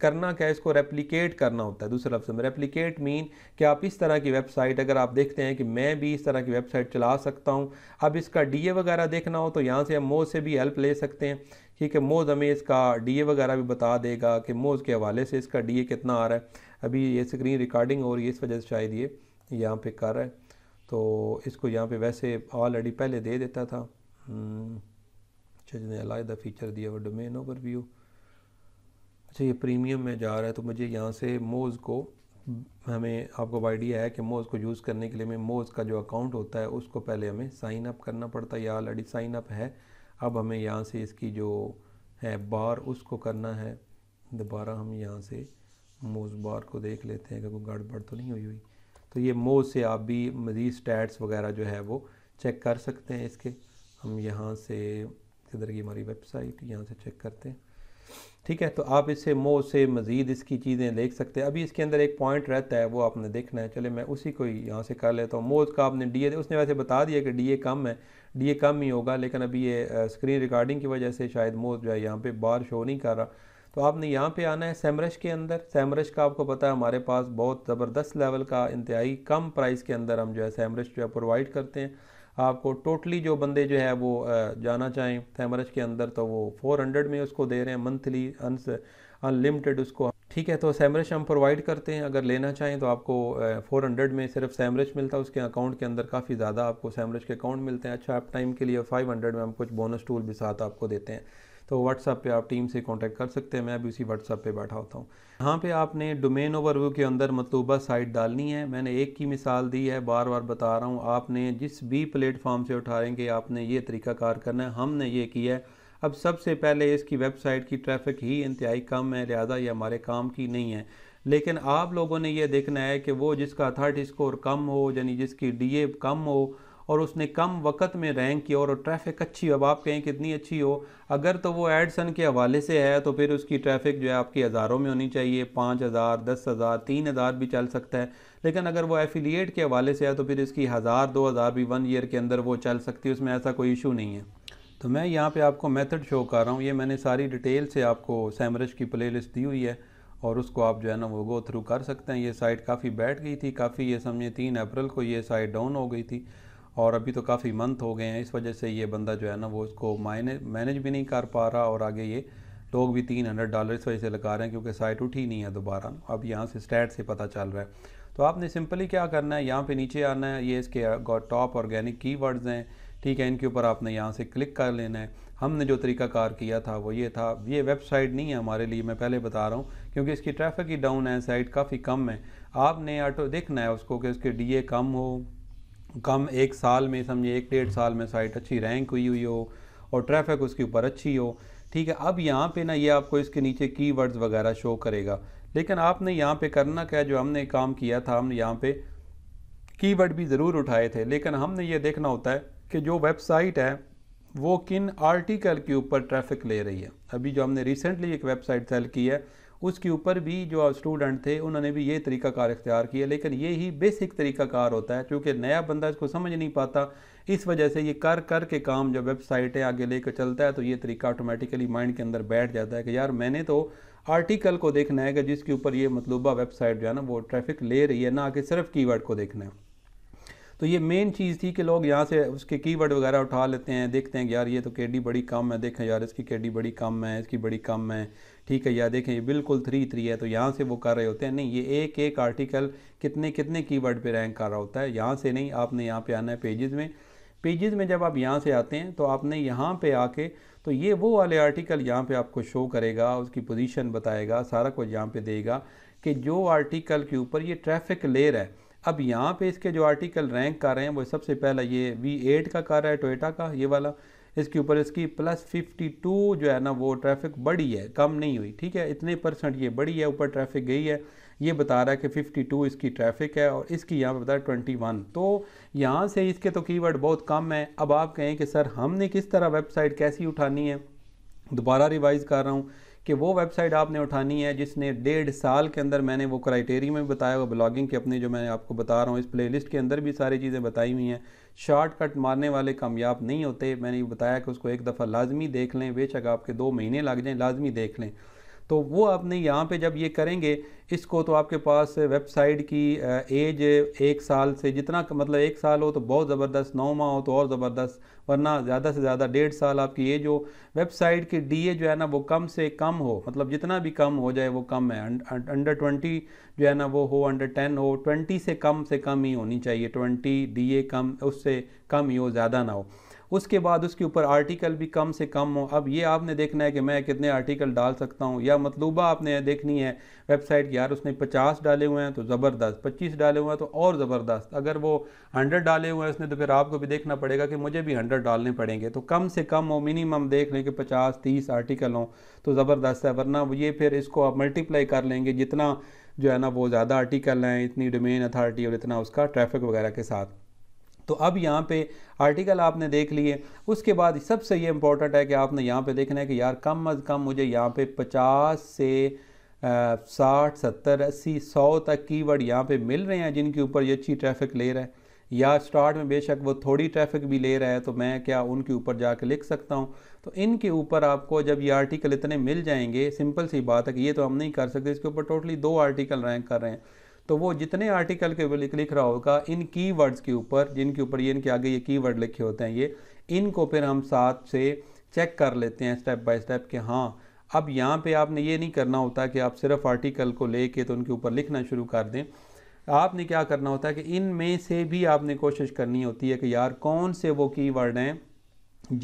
करना क्या इसको रेप्लिकेट करना होता है दूसरे लफ्ज़ में रेप्लिकेट मीन कि आप इस तरह की वेबसाइट अगर आप देखते हैं कि मैं भी इस तरह की वेबसाइट चला सकता हूँ अब इसका डी ए वगैरह देखना हो तो यहाँ से हम मोज से भी हेल्प ले सकते हैं ठीक है मोज हमें इसका डी ए वगैरह भी बता देगा कि मोज के हवाले से इसका डी ए कितना आ रहा है अभी ये स्क्रीन रिकॉर्डिंग और इस वजह से शायद ये यहाँ पर कर रहा है तो इसको यहाँ पर वैसे ऑलरेडी पहले दे देता था हम्म। अच्छा जिन्हें अलहदा फ़ीचर दिया हुआ डोमेन ओवर व्यू अच्छा ये प्रीमियम में जा रहा है तो मुझे यहाँ से मोज़ को हमें आपको आइडिया है कि मोज़ को यूज़ करने के लिए हमें मोज़ का जो अकाउंट होता है उसको पहले हमें साइन अप करना पड़ता है या ऑलरेडी साइन अप है अब हमें यहाँ से इसकी जो है बार उसको करना है दोबारा हम यहाँ से मोज़ बार को देख लेते हैं क्योंकि कोई गड़बड़ तो नहीं हुई हुई तो ये मोज़ से आप भी मज़ीद मतलब स्टैट्स वगैरह जो है वो चेक कर सकते हैं इसके हम यहाँ से इसके की हमारी वेबसाइट यहाँ से चेक करते हैं ठीक है तो आप इससे मो से मज़ीद इसकी चीज़ें देख सकते हैं अभी इसके अंदर एक पॉइंट रहता है वो आपने देखना है चले मैं उसी को ही यहाँ से कर लेता हूँ मोज का आपने डी ए उसने वैसे बता दिया कि डी ए कम है डी ए कम ही होगा लेकिन अभी ये स्क्रीन रिकॉर्डिंग की वजह से शायद मोज जो है यहाँ पर बार शो नहीं कर रहा तो आपने यहाँ पे आना है सैमरश के अंदर सैमरश का आपको पता है हमारे पास बहुत ज़बरदस्त लेवल का इंतहाई कम प्राइस के अंदर हम जो है सैमरश जो है प्रोवाइड करते हैं आपको टोटली जो बंदे जो है वो जाना चाहें थैमरज के अंदर तो वो 400 में उसको दे रहे हैं मंथली अनलिमिटेड उसको ठीक है तो सैमरेज हम प्रोवाइड करते हैं अगर लेना चाहें तो आपको 400 में सिर्फ सैमरश मिलता है उसके अकाउंट के अंदर काफ़ी ज़्यादा आपको सैमरेज के अकाउंट मिलते हैं अच्छा आप टाइम के लिए हंड्रेड में हम कुछ बोनस टूल भी साथ आपको देते हैं तो व्हाट्सअप पे आप टीम से कांटेक्ट कर सकते हैं मैं अभी उसी व्हाट्सएप पे बैठा होता हूँ यहाँ पे आपने डोमेन ओवरव्यू के अंदर मतलूबा साइट डालनी है मैंने एक की मिसाल दी है बार बार बता रहा हूँ आपने जिस भी प्लेटफॉर्म से उठाएंगे आपने ये तरीकाकार करना है हमने ये किया है अब सबसे पहले इसकी वेबसाइट की ट्रैफिक ही इंतहाई कम है लिहाजा ये हमारे काम की नहीं है लेकिन आप लोगों ने यह देखना है कि वो जिसका अथॉरिटी स्कोर कम हो यानी जिसकी डी ए कम हो और उसने कम वक्त में रैंक किया और ट्रैफिक अच्छी हो अब आप कहें कितनी अच्छी हो अगर तो वो एडसन के हवाले से है तो फिर उसकी ट्रैफिक जो है आपकी हज़ारों में होनी चाहिए पाँच हज़ार दस हज़ार तीन हज़ार भी चल सकता है लेकिन अगर वो एफिलिएट के हवाले से है तो फिर इसकी हज़ार दो हज़ार भी वन ईयर के अंदर वो चल सकती है उसमें ऐसा कोई इशू नहीं है तो मैं यहाँ पर आपको मैथड शो कर रहा हूँ ये मैंने सारी डिटेल से आपको सैमरज की लिस्ट दी हुई है और उसको आप जो है ना वो गो थ्रू कर सकते हैं ये साइट काफ़ी बैठ गई थी काफ़ी ये समझे तीन अप्रैल को ये साइट डाउन हो गई थी और अभी तो काफ़ी मंथ हो गए हैं इस वजह से ये बंदा जो है ना वो इसको मायने मैनेज भी नहीं कर पा रहा और आगे ये लोग भी तीन हंड्रेड डॉलर इस वजह से लगा रहे हैं क्योंकि साइट उठी नहीं है दोबारा अब यहाँ से स्टैट से पता चल रहा है तो आपने सिंपली क्या करना है यहाँ पे नीचे आना है ये इसके टॉप ऑर्गेनिक कीवर्ड्स हैं ठीक है इनके ऊपर आपने यहाँ से क्लिक कर लेना है हमने जो तरीका कार किया था वो ये था ये वेबसाइट नहीं है हमारे लिए मैं पहले बता रहा हूँ क्योंकि इसकी ट्रैफिक ही डाउन है साइट काफ़ी कम है आपने ऑटो देखना है उसको कि उसके डीए कम हो कम एक साल में समझे एक डेढ़ साल में साइट अच्छी रैंक हुई हुई हो और ट्रैफिक उसके ऊपर अच्छी हो ठीक है अब यहाँ पे ना ये आपको इसके नीचे कीवर्ड्स वगैरह शो करेगा लेकिन आपने यहाँ पे करना क्या जो हमने काम किया था हमने यहाँ पे कीवर्ड भी ज़रूर उठाए थे लेकिन हमने ये देखना होता है कि जो वेबसाइट है वो किन आर्टिकल के ऊपर ट्रैफिक ले रही है अभी जो हमने रिसेंटली एक वेबसाइट सेल की है उसके ऊपर भी जो स्टूडेंट थे उन्होंने भी ये तरीकाकार इख्तियार किया लेकिन ये ही बेसिक तरीकाकार होता है क्योंकि नया बंदा इसको समझ नहीं पाता इस वजह से ये कर कर के काम जब वेबसाइटें आगे लेकर चलता है तो ये तरीका ऑटोमेटिकली माइंड के अंदर बैठ जाता है कि यार मैंने तो आर्टिकल को देखना है कि जिसके ऊपर ये मतलूबा वेबसाइट जो है ना वो ट्रैफिक ले रही है ना कि सिर्फ कीवर्ड को देखना है तो ये मेन चीज़ थी कि लोग यहाँ से उसके कीवर्ड वगैरह उठा लेते हैं देखते हैं कि यार ये तो केडी बड़ी कम है देखें यार इसकी केडी बड़ी कम है इसकी बड़ी कम है ठीक है या देखें ये बिल्कुल थ्री थ्री है तो यहाँ से वो कर रहे होते हैं नहीं ये एक एक आर्टिकल कितने कितने कीवर्ड पे रैंक कर रहा होता है यहाँ से नहीं आपने यहाँ पे आना है पेजेस में पेजेस में जब आप यहाँ से आते हैं तो आपने यहाँ पे आके तो ये वो वाले आर्टिकल यहाँ पे आपको शो करेगा उसकी पोजीशन बताएगा सारा कुछ यहाँ पे देगा कि जो आर्टिकल के ऊपर ये ट्रैफिक रहा है अब यहाँ पे इसके जो आर्टिकल रैंक कर रहे हैं वो सबसे पहला ये वी एट का कर रहा है टोयटा का ये वाला इसके ऊपर इसकी प्लस 52 जो है ना वो ट्रैफिक बढ़ी है कम नहीं हुई ठीक है इतने परसेंट ये बढ़ी है ऊपर ट्रैफिक गई है ये बता रहा है कि 52 इसकी ट्रैफिक है और इसकी यहाँ पर बता रहा है तो यहाँ से इसके तो कीवर्ड बहुत कम है अब आप कहें कि सर हमने किस तरह वेबसाइट कैसी उठानी है दोबारा रिवाइज़ कर रहा हूँ कि वो वेबसाइट आपने उठानी है जिसने डेढ़ साल के अंदर मैंने वो क्राइटेरिया में बताया हुआ ब्लॉगिंग के अपने जो मैं आपको बता रहा हूँ इस प्लेलिस्ट के अंदर भी सारी चीज़ें बताई हुई हैं शॉर्टकट मारने वाले कामयाब नहीं होते मैंने ये बताया कि उसको एक दफ़ा लाजमी देख लें बेशक आपके दो महीने लग जाएँ लाजमी देख लें तो वो आपने यहाँ पे जब ये करेंगे इसको तो आपके पास वेबसाइट की एज एक साल से जितना मतलब एक साल हो तो बहुत ज़बरदस्त नौ माह हो तो और ज़बरदस्त वरना ज़्यादा से ज़्यादा डेढ़ साल आपकी एज हो वेबसाइट की डी जो है ना वो कम से कम हो मतलब जितना भी कम हो जाए वो कम है अंडर ट्वेंटी अं, जो है ना वो हो अंडर टेन हो ट्वेंटी से कम से कम ही होनी चाहिए ट्वेंटी डी कम उससे कम ही हो ज़्यादा ना हो उसके बाद उसके ऊपर आर्टिकल भी कम से कम हो अब ये आपने देखना है कि मैं कितने आर्टिकल डाल सकता हूँ या मतलूबा आपने देखनी है वेबसाइट की यार उसने पचास डाले हुए हैं तो ज़बरदस्त पच्चीस डाले हुए हैं तो और ज़बरदस्त अगर वो हंड्रेड डाले हुए हैं उसने तो फिर आपको भी देखना पड़ेगा कि मुझे भी हंड्रेड डालने पड़ेंगे तो कम से कम हो मिनिमम देख लें कि पचास तीस आर्टिकल हों तो ज़बरदस्त है वरना ये फिर इसको आप मल्टीप्लाई कर लेंगे जितना जो है ना वो ज़्यादा आर्टिकल हैं इतनी डोमेन अथॉरिटी और इतना उसका ट्रैफिक वगैरह के साथ तो अब यहाँ पे आर्टिकल आपने देख लिए उसके बाद सबसे ये इम्पोर्टेंट है कि आपने यहाँ पे देखना है कि यार कम अज़ कम मुझे यहाँ पे 50 से साठ सत्तर अस्सी सौ तक कीवर्ड यहाँ पे मिल रहे हैं जिनके ऊपर ये अच्छी ट्रैफिक ले रहा है या स्टार्ट में बेशक वो थोड़ी ट्रैफिक भी ले रहा है तो मैं क्या उनके ऊपर कर लिख सकता हूँ तो इनके ऊपर आपको जब ये आर्टिकल इतने मिल जाएंगे सिंपल सी बात है कि ये तो हम नहीं कर सकते इसके ऊपर टोटली दो आर्टिकल रैंक कर रहे हैं तो वो जितने आर्टिकल के ऊपर लिख रहा होगा इन की वर्ड्स के ऊपर जिनके ऊपर ये इनके आगे ये की वर्ड लिखे होते हैं ये इनको फिर हम साथ से चेक कर लेते हैं स्टेप बाय स्टेप कि हाँ अब यहाँ पे आपने ये नहीं करना होता कि आप सिर्फ आर्टिकल को ले तो उनके ऊपर लिखना शुरू कर दें आपने क्या करना होता है कि इनमें से भी आपने कोशिश करनी होती है कि यार कौन से वो की वर्ड हैं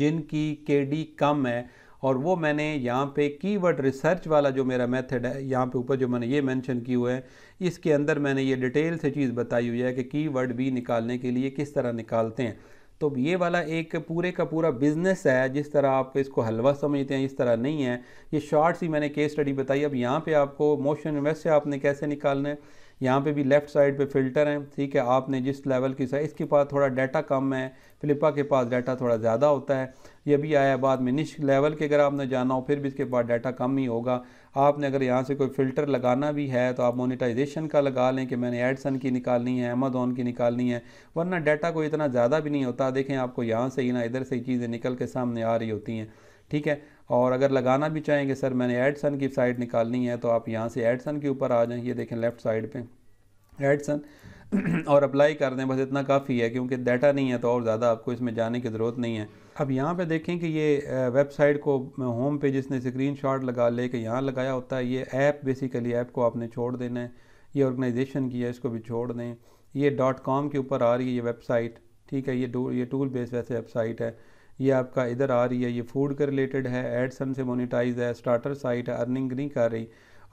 जिनकी के डी कम है और वो मैंने यहाँ पे कीवर्ड रिसर्च वाला जो मेरा मेथड है यहाँ पे ऊपर जो मैंने ये मेंशन किया हुआ है इसके अंदर मैंने ये डिटेल से चीज़ बताई हुई है कि कीवर्ड भी निकालने के लिए किस तरह निकालते हैं तो ये वाला एक पूरे का पूरा बिजनेस है जिस तरह आप इसको हलवा समझते हैं इस तरह नहीं है ये शॉर्ट सी मैंने केस स्टडी बताई अब यहाँ पर आपको मोशन इन्वेस्ट से आपने कैसे निकालना है यहाँ पे भी लेफ़्ट साइड पे फिल्टर हैं ठीक है आपने जिस लेवल की साइज इसके पास थोड़ा डाटा कम है फ्लिपा के पास डाटा थोड़ा ज़्यादा होता है ये भी आया बाद में निश लेवल के अगर आपने जाना हो फिर भी इसके पास डाटा कम ही होगा आपने अगर यहाँ से कोई फ़िल्टर लगाना भी है तो आप मोनिटाइजेशन का लगा लें कि मैंने एडसन की निकालनी है अमेजोन की निकालनी है वरना डाटा कोई इतना ज़्यादा भी नहीं होता देखें आपको यहाँ से ही ना इधर से ही चीज़ें निकल के सामने आ रही होती हैं ठीक है और अगर लगाना भी चाहेंगे सर मैंने एडसन की साइड निकालनी है तो आप यहाँ से एडसन के ऊपर आ जाएं ये देखें लेफ़्ट साइड पे एडसन और अप्लाई कर दें बस इतना काफ़ी है क्योंकि डाटा नहीं है तो और ज़्यादा आपको इसमें जाने की ज़रूरत नहीं है अब यहाँ पे देखें कि ये वेबसाइट को होम पे जिसने स्क्रीनशॉट लगा ले कर यहाँ लगाया होता है ये ऐप बेसिकली ऐप को आपने छोड़ देना है ये ऑर्गेनाइजेशन की है इसको भी छोड़ दें ये डॉट कॉम के ऊपर आ रही है ये वेबसाइट ठीक है ये ये टूल बेस्ड वैसे वेबसाइट है ये आपका इधर आ रही है ये फूड के रिलेटेड है एडसन से मोनिटाइज है स्टार्टर साइट है अर्निंग नहीं कर रही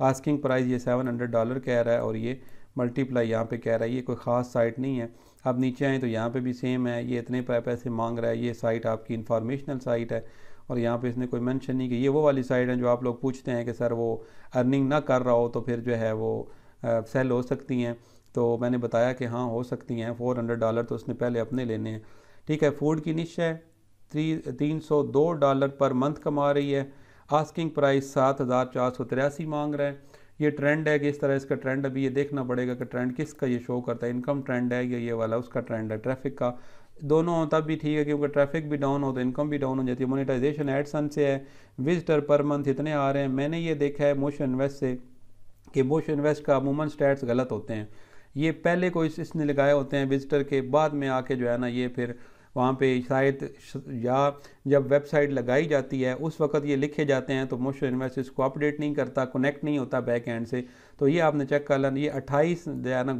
आस्किंग प्राइस ये सेवन हंड्रेड डॉलर कह रहा है और ये मल्टीप्लाई यहाँ पे कह रहा है ये कोई ख़ास साइट नहीं है आप नीचे आएँ तो यहाँ पे भी सेम है ये इतने पैसे मांग रहा है ये साइट आपकी इंफॉर्मेशनल साइट है और यहाँ पे इसने कोई मेंशन नहीं की ये वो वाली साइट है जो आप लोग पूछते हैं कि सर वो अर्निंग ना कर रहा हो तो फिर जो है वो सेल हो सकती हैं तो मैंने बताया कि हाँ हो सकती हैं फोर हंड्रेड डॉलर तो उसने पहले अपने लेने हैं ठीक है फूड की निश है तीन सौ दो डॉलर पर मंथ कमा रही है आस्किंग प्राइस सात हज़ार चार सौ तिरासी मांग रहा है ये ट्रेंड है कि इस तरह इसका ट्रेंड अभी ये देखना पड़ेगा कि ट्रेंड किसका ये शो करता है इनकम ट्रेंड है या ये वाला उसका ट्रेंड है ट्रैफिक का दोनों तब भी ठीक है क्योंकि ट्रैफिक भी डाउन हो तो इनकम भी डाउन हो जाती है मोनेटाइजेशन एडसन से है विजिटर पर मंथ इतने आ रहे हैं मैंने ये देखा है मोशन इन्वेस्ट से कि मोशन इन्वेस्ट का अमूमन स्टैट्स गलत होते हैं ये पहले को इस, इसने लगाए होते हैं विजिटर के बाद में आके जो है ना ये फिर वहाँ पे शायद या जब वेबसाइट लगाई जाती है उस वक्त ये लिखे जाते हैं तो मोशन इन्वेस्ट इसको अपडेट नहीं करता कनेक्ट नहीं होता बैक एंड से तो ये आपने चेक कर लेना ये अट्ठाईस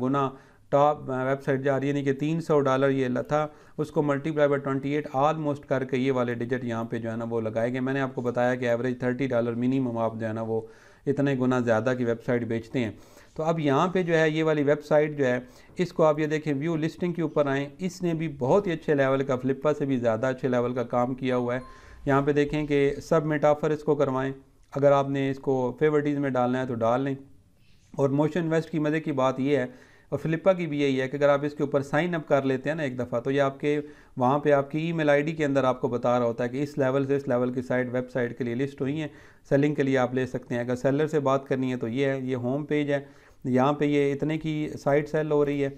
गुना टॉप वेबसाइट जा रही है यानी कि तीन सौ डॉलर ये था उसको multiply by twenty eight almost करके ये वाले डिजिट यहाँ पे जो है ना वो लगाए गए मैंने आपको बताया कि एवरेज थर्टी डॉलर मिनिमम आप जो है ना वो इतने गुना ज़्यादा की वेबसाइट बेचते हैं तो अब यहाँ पे जो है ये वाली वेबसाइट जो है इसको आप ये देखें व्यू लिस्टिंग के ऊपर आएँ इसने भी बहुत ही अच्छे लेवल का फ्लिपा से भी ज़्यादा अच्छे लेवल का काम किया हुआ है यहाँ पर देखें कि सब मेटाफर इसको करवाएँ अगर आपने इसको फेवरटीज़ में डालना है तो डाल लें और मोशन इन्वेस्ट की मज़े की बात यह है और फ्लिपा की भी यही है कि अगर आप इसके ऊपर साइन अप कर लेते हैं ना एक दफ़ा तो ये आपके वहाँ पे आपकी ईमेल आईडी के अंदर आपको बता रहा होता है कि इस लेवल से इस लेवल की साइट वेबसाइट के लिए लिस्ट हुई है सेलिंग के लिए आप ले सकते हैं अगर सेलर से बात करनी है तो ये है ये होम पेज है यहाँ पे ये इतने की साइट सेल हो रही है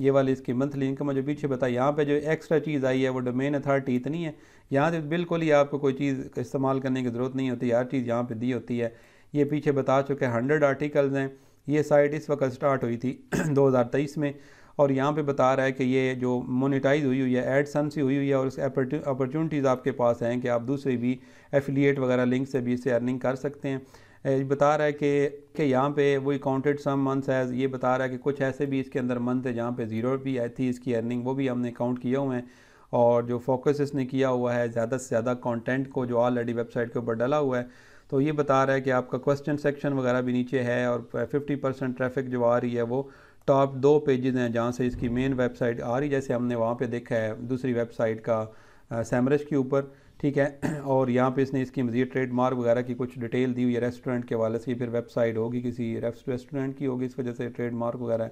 ये वाली इसकी मंथली इनकम है जो पीछे बताया यहाँ पे जो एक्स्ट्रा चीज़ आई है वो डोमेन अथॉरिटी इतनी है यहाँ से बिल्कुल ही आपको कोई चीज़ इस्तेमाल करने की ज़रूरत नहीं होती हर चीज़ यहाँ पर दी होती है ये पीछे बता चुके हैं हंड्रेड आर्टिकल्स हैं ये साइट इस वक्त स्टार्ट हुई थी तेईस में और यहाँ पे बता रहा है कि ये जो मोनेटाइज हुई हुई है एड सी हुई हुई है और उसके अपॉर्चुनिटीज़ आपके पास हैं कि आप दूसरे भी एफिलिएट वगैरह लिंक से भी इससे अर्निंग कर सकते हैं बता रहा है कि कि यहाँ पे वो काउंटेड सम मंथ्स है ये बता रहा है कि कुछ ऐसे भी इसके अंदर मंथ है जहाँ पे ज़ीरो भी आई थी इसकी अर्निंग वो भी हमने काउंट किए हुए हैं और जो फोकस इसने किया हुआ है ज़्यादा से ज़्यादा कंटेंट को जो ऑलरेडी वेबसाइट के ऊपर डाला हुआ है तो ये बता रहा है कि आपका क्वेश्चन सेक्शन वगैरह भी नीचे है और फिफ्टी परसेंट ट्रैफिक जो आ रही है वो टॉप दो पेजेज़ हैं जहाँ से इसकी मेन वेबसाइट आ रही जैसे हमने वहाँ पर देखा है दूसरी वेबसाइट का सैमरेज के ऊपर ठीक है और यहाँ पे इसने इसकी मज़ीद ट्रेडमार्क वगैरह की कुछ डिटेल दी हुई है रेस्टोरेंट के वाले से फिर वेबसाइट होगी किसी रेस्टोरेंट की होगी इस वजह से ट्रेडमार्क वगैरह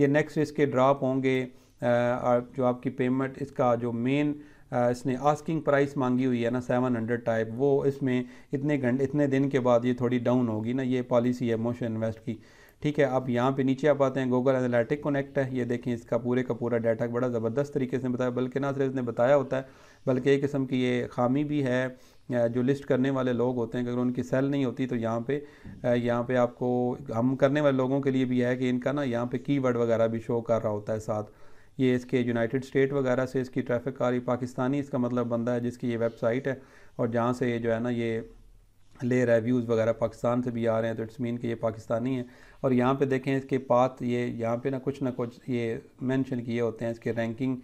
ये नेक्स्ट इसके ड्राप होंगे जो आपकी पेमेंट इसका जो मेन इसने आस्किंग प्राइस मांगी हुई है ना सेवन हंड्रेड टाइप वो इसमें इतने घंटे इतने दिन के बाद ये थोड़ी डाउन होगी ना ये पॉलिसी है मोशन इन्वेस्ट की ठीक है अब यहाँ पे नीचे आप आते हैं गूगल एनालिटिक कनेक्ट है ये देखें इसका पूरे का पूरा डाटा बड़ा ज़बरदस्त तरीके से बताया बल्कि ना सिर्फ इसने बताया होता है बल्कि एक किस्म की ये खामी भी है जो लिस्ट करने वाले लोग होते हैं अगर उनकी सेल नहीं होती तो यहाँ पे यहाँ पे आपको हम करने वाले लोगों के लिए भी है कि इनका ना यहाँ पे कीवर्ड वगैरह भी शो कर रहा होता है साथ ये इसके यूनाइटेड स्टेट वगैरह से इसकी ट्रैफिक आ रही पाकिस्तानी इसका मतलब बंदा है जिसकी ये वेबसाइट है और जहाँ से ये जो है ना ये ले रेव्यूज़ वगैरह पाकिस्तान से भी आ रहे हैं तो इट्स मीन कि ये पाकिस्तानी है और यहाँ पे देखें इसके पाथ ये यहाँ पे ना कुछ ना कुछ ये मेंशन किए होते हैं इसके रैंकिंग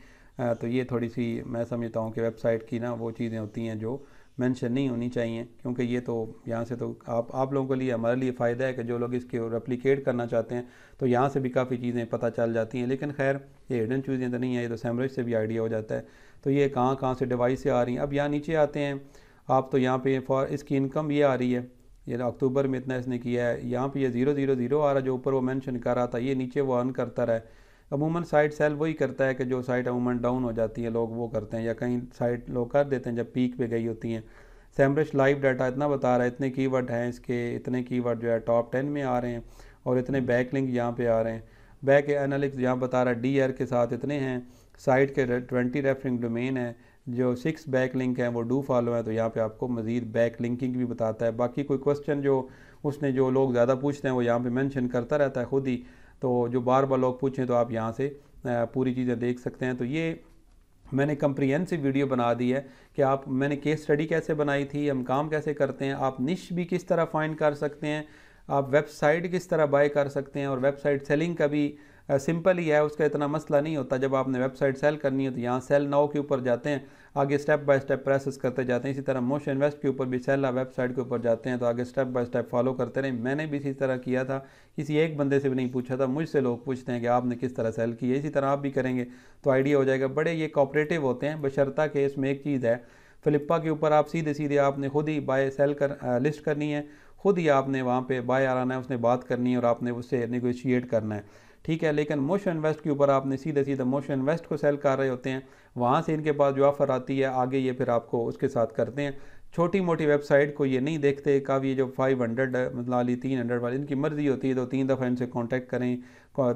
तो ये थोड़ी सी मैं समझता हूँ कि वेबसाइट की ना वो चीज़ें होती हैं जो मेंशन नहीं होनी चाहिए क्योंकि ये तो यहाँ से तो आप आप लोगों के लिए हमारे लिए फ़ायदा है कि जो लोग इसके रेप्लिकेट करना चाहते हैं तो यहाँ से भी काफ़ी चीज़ें पता चल जाती हैं लेकिन खैर ये हिडन चीज़ें तो नहीं है ये तो सैमरेज से भी आइडिया हो जाता है तो ये कहाँ कहाँ से डिवाइस से आ रही हैं अब यहाँ नीचे आते हैं आप तो यहाँ पे फॉर इसकी इनकम ये आ रही है ये अक्टूबर में इतना इसने किया है यहाँ पे ये जीरो जीरो जीरो आ रहा जो ऊपर वो मेंशन कर रहा था ये नीचे वो अर्न करता रहा है अमूमन साइट सेल वही करता है कि जो साइट अमूमन डाउन हो जाती है लोग वो करते हैं या कहीं साइट लोग कर देते हैं जब पीक पे गई होती हैं सैमरिश लाइव डाटा इतना बता रहा है इतने कीवर्ड हैं इसके इतने कीवर्ड जो है टॉप टेन में आ रहे हैं और इतने बैक लिंक यहाँ पर आ रहे हैं बैक एनालिक्स यहाँ बता रहा है डी के साथ इतने हैं साइट के ट्वेंटी रेफरिंग डोमेन है जो सिक्स बैक लिंक हैं वो डू फॉलो हैं तो यहाँ पर आपको मज़ीद बैक लिंकिंग भी बताता है बाकी कोई क्वेश्चन जो उसने जो लोग ज़्यादा पूछते हैं वो यहाँ पर मैंशन करता रहता है खुद ही तो जो बार बार लोग पूछें तो आप यहाँ से पूरी चीज़ें देख सकते हैं तो ये मैंने कंप्रीहेंसिव वीडियो बना दी है कि आप मैंने केस स्टडी कैसे बनाई थी हम काम कैसे करते हैं आप निश भी किस तरह फाइंड कर सकते हैं आप वेबसाइट किस तरह बाय कर सकते हैं और वेबसाइट सेलिंग का भी सिंपल ही है उसका इतना मसला नहीं होता जब आपने वेबसाइट सेल करनी हो तो यहाँ सेल नाव के ऊपर जाते हैं आगे स्टेप बाय स्टेप प्रोसेस करते जाते हैं इसी तरह मोशन इन्वेस्ट के ऊपर भी सेला वेबसाइट के ऊपर जाते हैं तो आगे स्टेप बाय स्टेप फॉलो करते रहें मैंने भी इसी तरह किया था किसी एक बंदे से भी नहीं पूछा था मुझसे लोग पूछते हैं कि आपने किस तरह सेल की है इसी तरह आप भी करेंगे तो आइडिया हो जाएगा बड़े ये कॉपरेटिव होते हैं बशरता के इसमें एक चीज़ है फ्लिप्पा के ऊपर आप सीधे सीधे आपने खुद ही बाय सेल कर लिस्ट करनी है खुद ही आपने वहाँ पे बाय आ है उसने बात करनी है और आपने उससे नेगोशिएट करना है ठीक है लेकिन मोशन इन्वेस्ट के ऊपर आपने सीधे सीधे मोशन इन्वेस्ट को सेल कर रहे होते हैं वहाँ से इनके पास जो ऑफ़र आती है आगे ये फिर आपको उसके साथ करते हैं छोटी मोटी वेबसाइट को ये नहीं देखते कब ये जो 500 हंड्रेड वाली तीन हंड्रेड वाली इनकी मर्ज़ी होती है तो तीन दफ़ा इनसे कांटेक्ट करें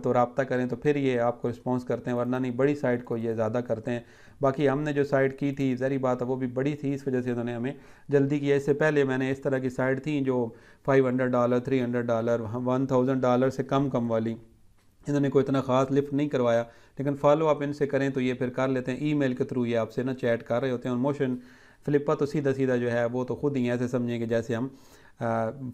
तो रबता करें तो फिर ये आपको रिस्पॉन्स करते हैं वरना नहीं बड़ी साइट को ये ज़्यादा करते हैं बाकी हमने जो साइट की थी जहरी बात है वो भी बड़ी थी इस वजह से उन्होंने हमें जल्दी किया इससे पहले मैंने इस तरह की साइट थी जो five hundred dollar three hundred dollar one thousand dollar से कम कम वाली इन्होंने कोई इतना ख़ास लिफ्ट नहीं करवाया लेकिन फॉलो आप इनसे करें तो ये फिर कर लेते हैं ईमेल के थ्रू ये आपसे ना चैट कर रहे होते हैं और मोशन फ़्लिपा तो सीधा सीधा जो है वो तो खुद ही ऐसे समझें कि जैसे हम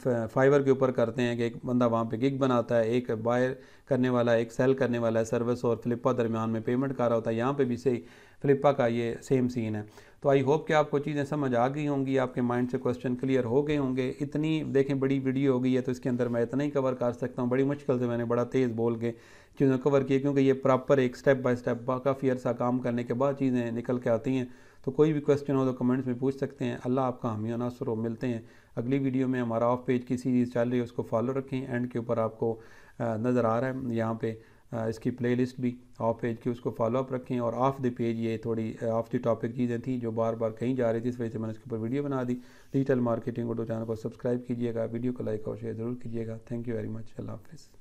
फाइबर के ऊपर करते हैं कि एक बंदा वहाँ पे गिग बनाता है एक बायर करने वाला एक सेल करने वाला है सर्विस और फ्लिपा दरमियान में पेमेंट कर रहा होता है यहाँ पे भी सही फ्लिपा का ये सेम सीन है तो आई होप कि आपको चीज़ें समझ आ गई होंगी आपके माइंड से क्वेश्चन क्लियर हो गए होंगे इतनी देखें बड़ी वीडियो हो गई है तो इसके अंदर मैं इतना ही कवर कर सकता हूँ बड़ी मुश्किल से मैंने बड़ा तेज़ बोल के चीज़ें कवर किए क्योंकि ये प्रॉपर एक स्टेप बाय स्टेप काफ़ी अर्सा काम करने के बाद चीज़ें निकल के आती हैं तो कोई भी क्वेश्चन हो तो कमेंट्स में पूछ सकते हैं अल्लाह आपका हमिया नासर हो मिलते हैं अगली वीडियो में हमारा ऑफ पेज की सीरीज़ चल रही है उसको फॉलो रखें एंड के ऊपर आपको नज़र आ रहा है यहाँ पे इसकी प्लेलिस्ट भी ऑफ पेज की उसको फॉलोअप रखें और ऑफ द पेज ये थोड़ी ऑफ द टॉपिक चीज़ें थी जो बार बार कहीं जा रही थी इस वजह से मैंने इसके ऊपर वीडियो बना दी डिजिटल मार्केटिंग उर्दू चैनल को सब्सक्राइब कीजिएगा वीडियो को लाइक और शेयर ज़रूर कीजिएगा थैंक यू वेरी मच अल्लाह हाफिज़